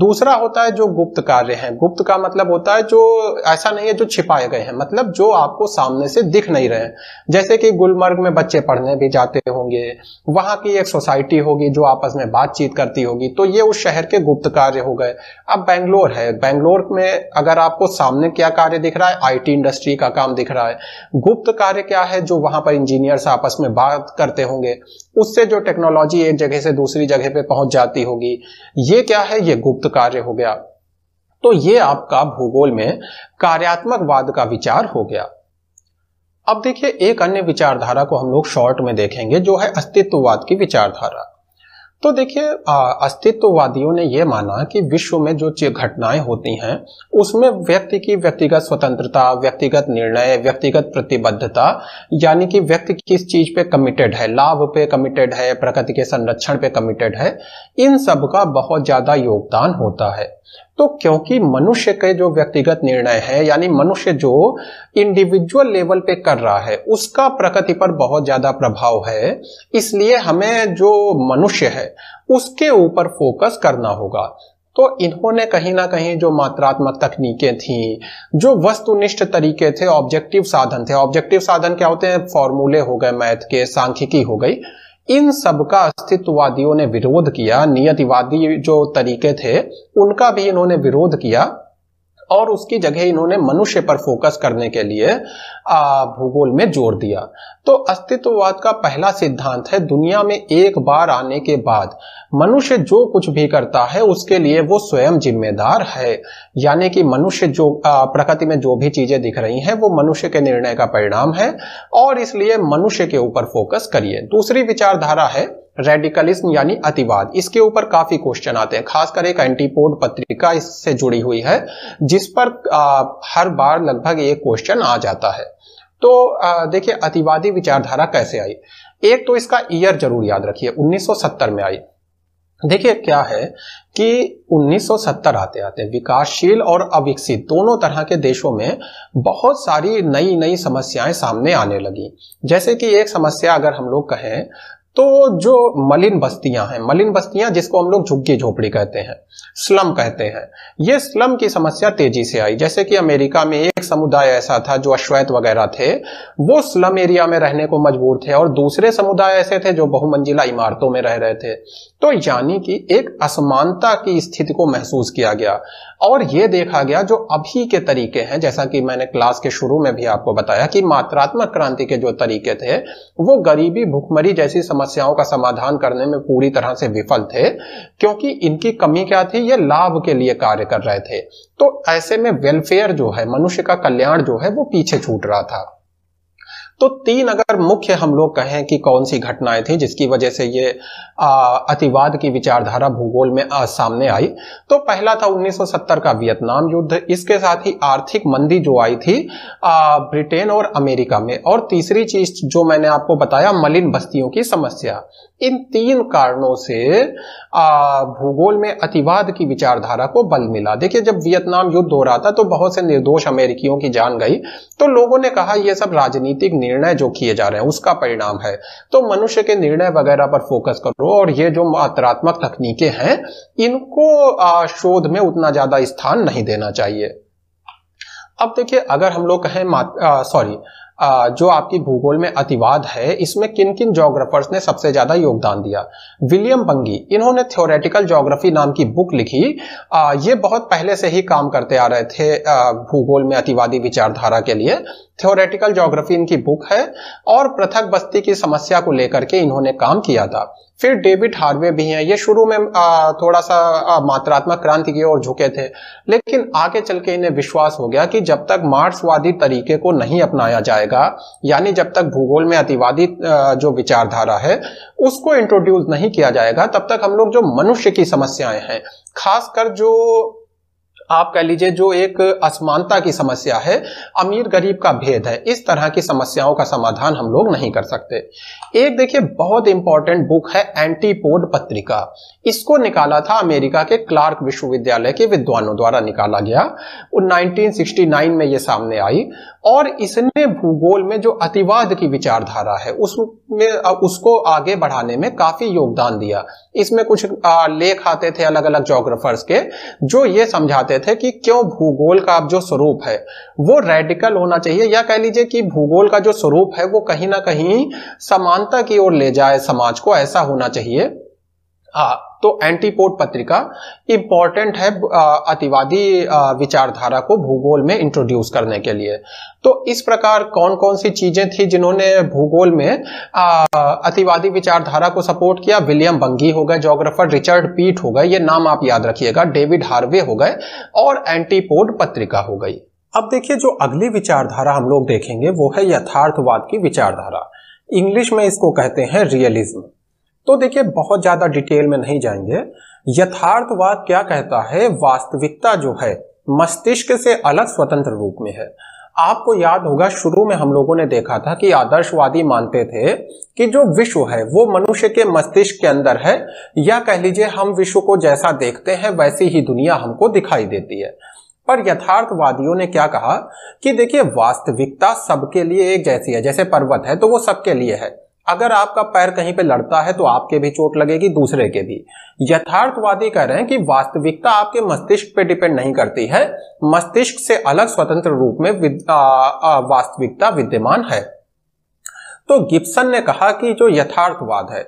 दूसरा होता है जो गुप्त कार्य है गुप्त का मतलब होता है जो ऐसा नहीं है जो छिपाए गए हैं मतलब जो आपको सामने से दिख नहीं रहे हैं जैसे कि गुलमर्ग में बच्चे पढ़ने भी जाते होंगे वहां की एक सोसाइटी होगी जो आपस में बातचीत करती होगी तो ये उस शहर के गुप्त कार्य हो गए अब बेंगलोर है बेंगलोर में अगर आपको सामने क्या कार्य दिख दिख रहा है आईटी इंडस्ट्री का काम दिख रहा है गुप्त कार्य क्या है जो वहां पर इंजीनियर्स आपस में बात करते होंगे उससे जो टेक्नोलॉजी एक जगह से दूसरी जगह पे पहुंच जाती होगी ये क्या है ये गुप्त कार्य हो गया तो ये आपका भूगोल में कार्यात्मकवाद का विचार हो गया अब देखिए एक अन्य विचारधारा को हम लोग शॉर्ट में देखेंगे जो है अस्तित्ववाद की विचारधारा तो देखिए अस्तित्ववादियों ने यह माना कि विश्व में जो घटनाएं होती हैं उसमें व्यक्ति की व्यक्तिगत स्वतंत्रता व्यक्तिगत निर्णय व्यक्तिगत प्रतिबद्धता यानी कि व्यक्ति किस चीज पे कमिटेड है लाभ पे कमिटेड है प्रकृति के संरक्षण पे कमिटेड है इन सब का बहुत ज्यादा योगदान होता है तो क्योंकि मनुष्य के जो व्यक्तिगत निर्णय है यानी मनुष्य जो इंडिविजुअल लेवल पे कर रहा है उसका प्रकृति पर बहुत ज्यादा प्रभाव है इसलिए हमें जो मनुष्य है उसके ऊपर फोकस करना होगा तो इन्होंने कहीं ना कहीं जो मात्रात्मक तकनीकें थीं जो वस्तुनिष्ठ तरीके थे ऑब्जेक्टिव साधन थे ऑब्जेक्टिव साधन क्या होते हैं फॉर्मूले हो गए मैथ के सांख्यिकी हो गई इन सब का अस्तित्ववादियों ने विरोध किया नियतिवादी जो तरीके थे उनका भी इन्होंने विरोध किया और उसकी जगह इन्होंने मनुष्य पर फोकस करने के लिए भूगोल में जोर दिया तो अस्तित्ववाद का पहला सिद्धांत है दुनिया में एक बार आने के बाद मनुष्य जो कुछ भी करता है उसके लिए वो स्वयं जिम्मेदार है यानी कि मनुष्य जो प्रकृति में जो भी चीजें दिख रही हैं वो मनुष्य के निर्णय का परिणाम है और इसलिए मनुष्य के ऊपर फोकस करिए दूसरी विचारधारा है रेडिकलिज्म यानी अतिवाद इसके ऊपर काफी क्वेश्चन आते हैं खासकर एक एंटीपोड पत्रिका इससे जुड़ी हुई है जिस पर आ, हर बार लगभग एक क्वेश्चन आ जाता है तो देखिए अतिवादी विचारधारा कैसे आई एक तो इसका ईयर जरूर याद रखिए 1970 में आई देखिए क्या है कि 1970 आते आते विकासशील और अविकसित दोनों तरह के देशों में बहुत सारी नई नई समस्याएं सामने आने लगी जैसे कि एक समस्या अगर हम लोग कहें तो जो मलिन बस्तियां हैं मलिन बस्तियां जिसको हम लोग झुग्गी झोपड़ी कहते हैं स्लम कहते हैं ये स्लम की समस्या तेजी से आई जैसे कि अमेरिका में एक समुदाय ऐसा था जो अश्वैत वगैरह थे वो स्लम एरिया में रहने को मजबूर थे और दूसरे समुदाय ऐसे थे जो बहुमंजिला इमारतों में रह रहे थे तो यानी कि एक असमानता की स्थिति को महसूस किया गया और ये देखा गया जो अभी के तरीके हैं जैसा कि मैंने क्लास के शुरू में भी आपको बताया कि मात्रात्मक क्रांति के जो तरीके थे वो गरीबी भुखमरी जैसी समस्याओं का समाधान करने में पूरी तरह से विफल थे क्योंकि इनकी कमी क्या थी ये लाभ के लिए कार्य कर रहे थे तो ऐसे में वेलफेयर जो है मनुष्य का कल्याण जो है वो पीछे छूट रहा था तो तीन अगर मुख्य हम लोग कहें कि कौन सी घटनाएं थी जिसकी वजह से ये अतिवाद की विचारधारा भूगोल में आ, सामने आई तो पहला था 1970 का वियतनाम युद्ध इसके साथ ही आर्थिक मंदी जो आई थी आ, ब्रिटेन और अमेरिका में और तीसरी चीज जो मैंने आपको बताया मलिन बस्तियों की समस्या इन तीन कारणों से भूगोल में अतिवाद की विचारधारा को बल मिला देखिए जब वियतनाम युद्ध हो रहा था तो बहुत से निर्दोष अमेरिकियों की जान गई तो लोगों ने कहा यह सब राजनीतिक निर्णय निर्णय जो किए जा रहे हैं उसका परिणाम है तो मनुष्य के निर्णय वगैरह पर फोकस करो और ये जो मात्रात्मक तकनीकें हैं इनको शोध में उतना ज्यादा स्थान नहीं देना चाहिए अब देखिए अगर हम लोग कहें सॉरी जो आपकी भूगोल में अतिवाद है इसमें किन किन जोग्राफर्स ने सबसे ज्यादा योगदान दिया विलियम बंगी इन्होंने थ्योरेटिकल जोग्राफी नाम की बुक लिखी ये बहुत पहले से ही काम करते आ रहे थे भूगोल में अतिवादी विचारधारा के लिए थ्योरेटिकल जोग्राफी इनकी बुक है और पृथक बस्ती की समस्या को लेकर के इन्होंने काम किया था फिर डेविड हार्वे भी हैं ये शुरू में थोड़ा सा मात्रात्मक क्रांति की ओर झुके थे लेकिन आगे चल के इन्हें विश्वास हो गया कि जब तक मार्क्सवादी तरीके को नहीं अपनाया जाएगा यानी जब तक भूगोल में अतिवादी जो विचारधारा है उसको इंट्रोड्यूस नहीं किया जाएगा तब तक हम लोग जो मनुष्य की समस्याएं हैं खासकर जो आप कह लीजिए जो एक असमानता की समस्या है अमीर गरीब का भेद है इस तरह की समस्याओं का समाधान हम लोग नहीं कर सकते एक देखिए बहुत इंपॉर्टेंट बुक है एंटीपोड पत्रिका इसको निकाला था अमेरिका के क्लार्क विश्वविद्यालय के विद्वानों द्वारा निकाला गया 1969 में ये सामने आई और इसने भूगोल में जो अतिवाद की विचारधारा है उसमें उसको आगे बढ़ाने में काफी योगदान दिया इसमें कुछ लेख आते थे अलग अलग जोग्राफर्स के जो ये समझाते थे कि क्यों भूगोल का अब जो स्वरूप है वो रेडिकल होना चाहिए या कह लीजिए कि भूगोल का जो स्वरूप है वो कहीं ना कहीं समानता की ओर ले जाए समाज को ऐसा होना चाहिए हाँ तो एंटीपोड पत्रिका इंपॉर्टेंट है अतिवादी विचारधारा को भूगोल में इंट्रोड्यूस करने के लिए तो इस प्रकार कौन कौन सी चीजें थी जिन्होंने भूगोल में अतिवादी विचारधारा को सपोर्ट किया विलियम बंगी हो गए जोग्राफर रिचर्ड पीट हो गए ये नाम आप याद रखिएगा डेविड हार्वे हो गए और एंटीपोड पत्रिका हो गई अब देखिए जो अगली विचारधारा हम लोग देखेंगे वो है यथार्थवाद की विचारधारा इंग्लिश में इसको कहते हैं रियलिज्म तो देखिए बहुत ज़्यादा डिटेल में नहीं जाएंगे यथार्थवाद क्या कहता है वास्तविकता जो है मस्तिष्क से अलग स्वतंत्र रूप में है आपको याद होगा शुरू में हम लोगों ने देखा था कि आदर्शवादी मानते थे कि जो विश्व है वो मनुष्य के मस्तिष्क के अंदर है या कह लीजिए हम विश्व को जैसा देखते हैं वैसी ही दुनिया हमको दिखाई देती है पर यथार्थवादियों ने क्या कहा कि देखिए वास्तविकता सबके लिए एक जैसी है जैसे पर्वत है तो वो सबके लिए है अगर आपका पैर कहीं पे लड़ता है तो आपके भी चोट लगेगी दूसरे के भी यथार्थवादी कह रहे हैं कि वास्तविकता आपके मस्तिष्क पे डिपेंड नहीं करती है मस्तिष्क से अलग स्वतंत्र रूप में विद, आ, आ, वास्तविकता विद्यमान है तो गिब्सन ने कहा कि जो यथार्थवाद है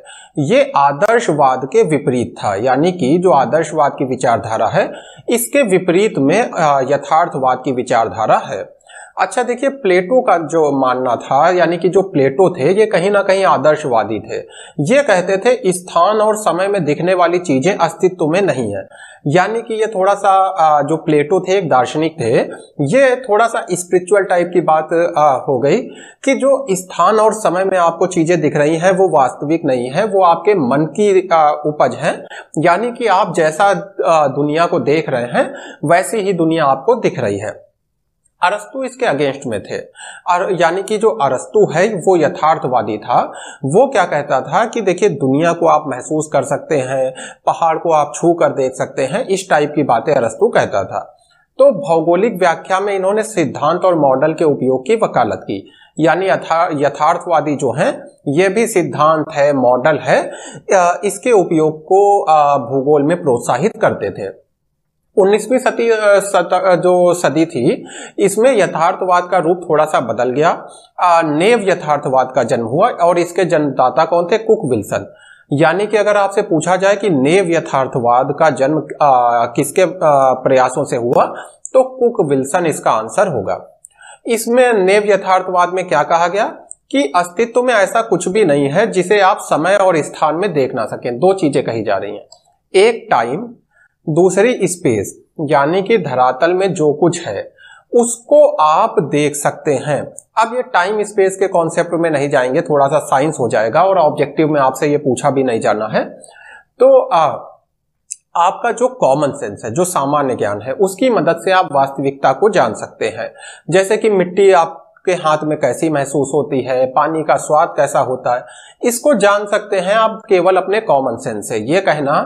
ये आदर्शवाद के विपरीत था यानी कि जो आदर्शवाद की विचारधारा है इसके विपरीत में यथार्थवाद की विचारधारा है अच्छा देखिए प्लेटो का जो मानना था यानी कि जो प्लेटो थे ये कहीं ना कहीं आदर्शवादी थे ये कहते थे स्थान और समय में दिखने वाली चीजें अस्तित्व में नहीं है यानी कि ये थोड़ा सा जो प्लेटो थे एक दार्शनिक थे ये थोड़ा सा स्पिरिचुअल टाइप की बात हो गई कि जो स्थान और समय में आपको चीजें दिख रही हैं वो वास्तविक नहीं है वो आपके मन की उपज है यानी कि आप जैसा दुनिया को देख रहे हैं वैसी ही दुनिया आपको दिख रही है अरस्तु इसके अगेंस्ट में थे और यानी कि जो अरस्तु है वो यथार्थवादी था वो क्या कहता था कि देखिए दुनिया को आप महसूस कर सकते हैं पहाड़ को आप छू कर देख सकते हैं इस टाइप की बातें अरस्तु कहता था तो भौगोलिक व्याख्या में इन्होंने सिद्धांत और मॉडल के उपयोग की वकालत की यानी यथार्थवादी जो हैं ये भी सिद्धांत है मॉडल है इसके उपयोग को भूगोल में प्रोत्साहित करते थे 19वीं सदी सत, जो सदी थी इसमें यथार्थवाद का रूप थोड़ा सा बदल गया आ, नेव यथार्थवाद का जन्म हुआ और इसके जन्मदाता कौन थे कुक विल्सन यानी कि अगर आपसे पूछा जाए कि नेव यथार्थवाद का जन्म आ, किसके आ, प्रयासों से हुआ तो कुक विल्सन इसका आंसर होगा इसमें नेव यथार्थवाद में क्या कहा गया कि अस्तित्व में ऐसा कुछ भी नहीं है जिसे आप समय और स्थान में देख ना सकें दो चीजें कही जा रही हैं एक टाइम दूसरी स्पेस यानी कि धरातल में जो कुछ है उसको आप देख सकते हैं अब ये टाइम स्पेस के कॉन्सेप्ट में नहीं जाएंगे थोड़ा सा साइंस हो जाएगा और ऑब्जेक्टिव में आपसे ये पूछा भी नहीं जाना है तो आ, आपका जो कॉमन सेंस है जो सामान्य ज्ञान है उसकी मदद से आप वास्तविकता को जान सकते हैं जैसे कि मिट्टी आप के हाथ में कैसी महसूस होती है पानी का स्वाद कैसा होता है इसको जान सकते हैं आप केवल अपने कॉमन सेंस से ये कहना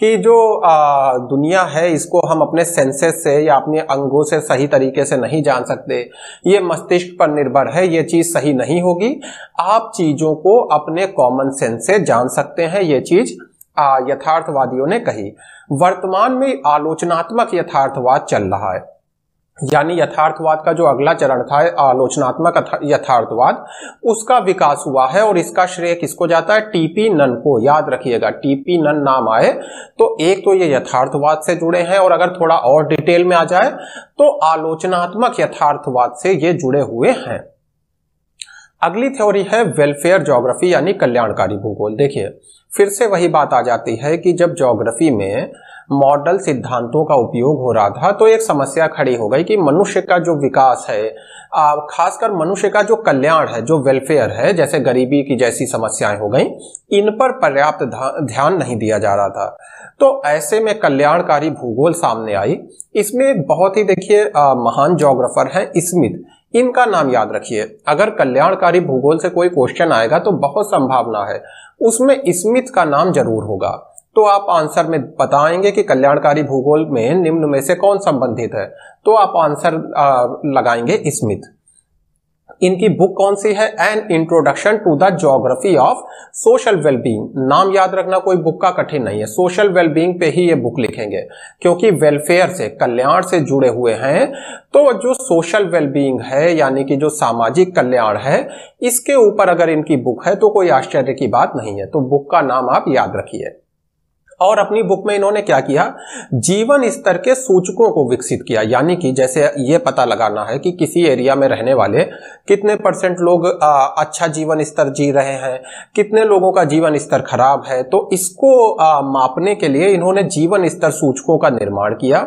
कि जो आ, दुनिया है इसको हम अपने सेंसेस से या अपने अंगों से सही तरीके से नहीं जान सकते ये मस्तिष्क पर निर्भर है ये चीज़ सही नहीं होगी आप चीज़ों को अपने कॉमन सेंस से जान सकते हैं ये चीज़ यथार्थवादियों ने कही वर्तमान में आलोचनात्मक यथार्थवाद चल रहा है यानी यथार्थवाद का जो अगला चरण था आलोचनात्मक यथार्थवाद उसका विकास हुआ है और इसका श्रेय किसको जाता है टीपी नन को याद रखिएगा टीपी नन नाम आए तो एक तो ये यथार्थवाद से जुड़े हैं और अगर थोड़ा और डिटेल में आ जाए तो आलोचनात्मक यथार्थवाद से ये जुड़े हुए हैं अगली थ्योरी है वेलफेयर ज्योग्राफी यानी कल्याणकारी भूगोल देखिए फिर से वही बात आ जाती है कि जब ज्योग्राफी में मॉडल सिद्धांतों का उपयोग हो रहा था तो एक समस्या खड़ी हो गई कि मनुष्य का जो विकास है खासकर मनुष्य का जो कल्याण है जो वेलफेयर है जैसे गरीबी की जैसी समस्याएं हो गई इन पर पर्याप्त ध्यान नहीं दिया जा रहा था तो ऐसे में कल्याणकारी भूगोल सामने आई इसमें बहुत ही देखिए महान जोग्राफर है स्मिथ इनका नाम याद रखिए अगर कल्याणकारी भूगोल से कोई क्वेश्चन आएगा तो बहुत संभावना है उसमें स्मिथ का नाम जरूर होगा तो आप आंसर में बताएंगे कि कल्याणकारी भूगोल में निम्न में से कौन संबंधित है तो आप आंसर लगाएंगे स्मिथ इनकी बुक कौन सी है an introduction to the geography of social wellbeing नाम याद रखना कोई बुक का कठिन नहीं है सोशल वेलबींग पे ही ये बुक लिखेंगे क्योंकि वेलफेयर से कल्याण से जुड़े हुए हैं तो जो सोशल वेलबींग है यानी कि जो सामाजिक कल्याण है इसके ऊपर अगर इनकी बुक है तो कोई आश्चर्य की बात नहीं है तो बुक का नाम आप याद रखिए और अपनी बुक में इन्होंने क्या किया जीवन स्तर के सूचकों को विकसित किया यानी कि जैसे ये पता लगाना है कि किसी एरिया में रहने वाले कितने परसेंट लोग आ, अच्छा जीवन स्तर जी रहे हैं कितने लोगों का जीवन स्तर खराब है तो इसको आ, मापने के लिए इन्होंने जीवन स्तर सूचकों का निर्माण किया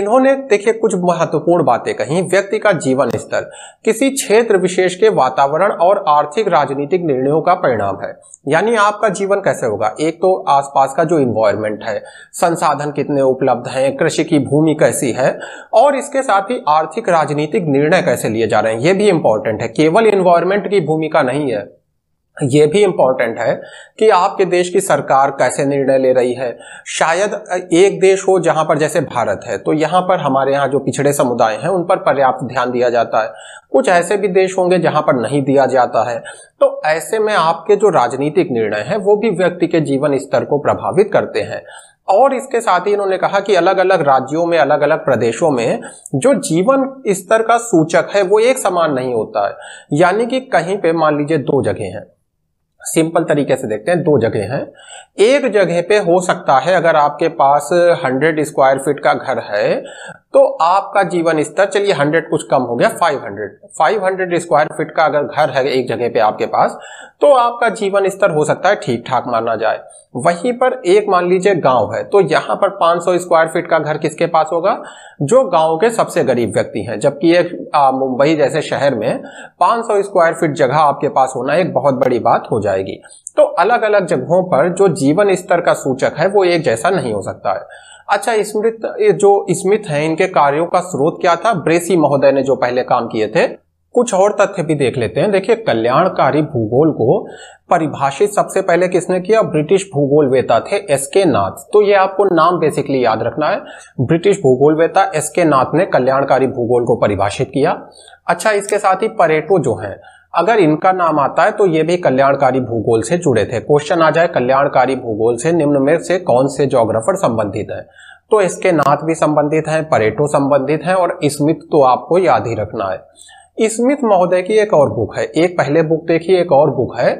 इन्होंने देखिए कुछ महत्वपूर्ण बातें कही व्यक्ति का जीवन स्तर किसी क्षेत्र विशेष के वातावरण और आर्थिक राजनीतिक निर्णयों का परिणाम है यानी आपका जीवन कैसे होगा एक तो आसपास का जो इन्वॉल्व एनवायरमेंट है संसाधन कितने उपलब्ध हैं कृषि की भूमि कैसी है और इसके साथ ही आर्थिक राजनीतिक निर्णय कैसे लिए जा रहे हैं ये भी इंपॉर्टेंट है केवल इन्वायरमेंट की भूमिका नहीं है ये भी इम्पॉर्टेंट है कि आपके देश की सरकार कैसे निर्णय ले रही है शायद एक देश हो जहाँ पर जैसे भारत है तो यहाँ पर हमारे यहाँ जो पिछड़े समुदाय हैं उन पर पर्याप्त ध्यान दिया जाता है कुछ ऐसे भी देश होंगे जहाँ पर नहीं दिया जाता है तो ऐसे में आपके जो राजनीतिक निर्णय हैं वो भी व्यक्ति के जीवन स्तर को प्रभावित करते हैं और इसके साथ ही इन्होंने कहा कि अलग अलग राज्यों में अलग अलग प्रदेशों में जो जीवन स्तर का सूचक है वो एक समान नहीं होता है यानी कि कहीं पे मान लीजिए दो जगह हैं सिंपल तरीके से देखते हैं दो जगह हैं एक जगह पे हो सकता है अगर आपके पास 100 स्क्वायर फीट का घर है तो आपका जीवन स्तर चलिए 100 कुछ कम हो गया 500 500 स्क्वायर फीट का अगर घर है एक जगह पे आपके पास तो आपका जीवन स्तर हो सकता है ठीक ठाक माना जाए वहीं पर एक मान लीजिए गांव है तो यहां पर 500 स्क्वायर फीट का घर किसके पास होगा जो गांव के सबसे गरीब व्यक्ति हैं जबकि एक मुंबई जैसे शहर में 500 स्क्वायर फीट जगह आपके पास होना एक बहुत बड़ी बात हो जाएगी तो अलग अलग जगहों पर जो जीवन स्तर का सूचक है वो एक जैसा नहीं हो सकता है अच्छा स्मृत जो स्मिथ है इनके कार्यों का स्रोत क्या था ब्रेसी महोदय ने जो पहले काम किए थे कुछ और तथ्य भी देख लेते हैं देखिए कल्याणकारी भूगोल को परिभाषित सबसे पहले किसने किया ब्रिटिश भूगोल वेता थे एस के नाथ तो ये आपको नाम बेसिकली याद रखना है ब्रिटिश वेता एस के नाथ ने कल्याणकारी भूगोल को परिभाषित किया अच्छा इसके साथ ही परेटो जो है अगर इनका नाम आता है तो ये भी कल्याणकारी भूगोल से जुड़े थे क्वेश्चन आ जाए कल्याणकारी भूगोल से निम्न में से कौन से जोग्राफर संबंधित है तो इसके नाथ भी संबंधित हैं परेटो संबंधित हैं और स्मित तो आपको याद ही रखना है स्मित महोदय की एक और बुक है एक पहले बुक देखिए एक और बुक है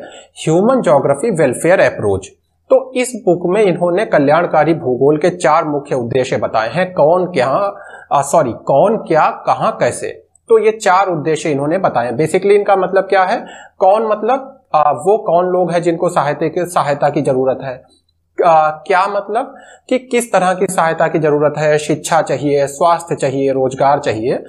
ह्यूमन जोग्राफी वेलफेयर अप्रोच तो इस बुक में इन्होंने कल्याणकारी भूगोल के चार मुख्य उद्देश्य बताए हैं कौन क्या सॉरी कौन क्या कहाँ कैसे तो ये चार उद्देश्य इन्होंने बताए बेसिकली इनका मतलब क्या है कौन मतलब आ, वो कौन लोग हैं जिनको सहायता की सहायता की जरूरत है आ, क्या मतलब कि किस तरह की सहायता की जरूरत है शिक्षा चाहिए स्वास्थ्य चाहिए रोजगार चाहिए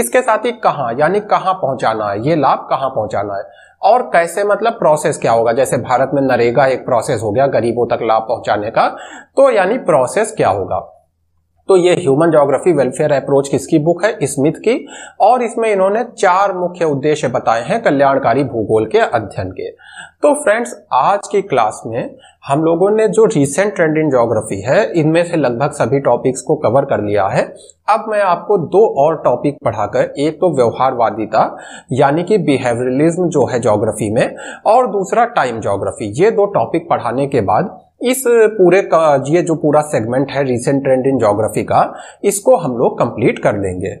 इसके साथ ही कहाँ यानी कहाँ पहुंचाना है ये लाभ कहाँ पहुंचाना है और कैसे मतलब प्रोसेस क्या होगा जैसे भारत में नरेगा एक प्रोसेस हो गया गरीबों तक लाभ पहुंचाने का तो यानी प्रोसेस क्या होगा तो ये ह्यूमन जोग्राफी वेलफेयर अप्रोच किसकी बुक है स्मिथ की और इसमें इन्होंने चार मुख्य उद्देश्य बताए हैं कल्याणकारी भूगोल के अध्ययन के तो फ्रेंड्स आज की क्लास में हम लोगों ने जो रिसेंट ट्रेंड इन जोग्राफी है इनमें से लगभग सभी टॉपिक्स को कवर कर लिया है अब मैं आपको दो और टॉपिक पढ़ाकर एक तो व्यवहारवादिता यानी कि बिहेवियरलिज्म जो है जोग्राफी में और दूसरा टाइम जोग्राफी ये दो टॉपिक पढ़ाने के बाद इस पूरे का ये जो पूरा सेगमेंट है रीसेंट ट्रेंड इन जोग्राफी का इसको हम लोग कंप्लीट कर लेंगे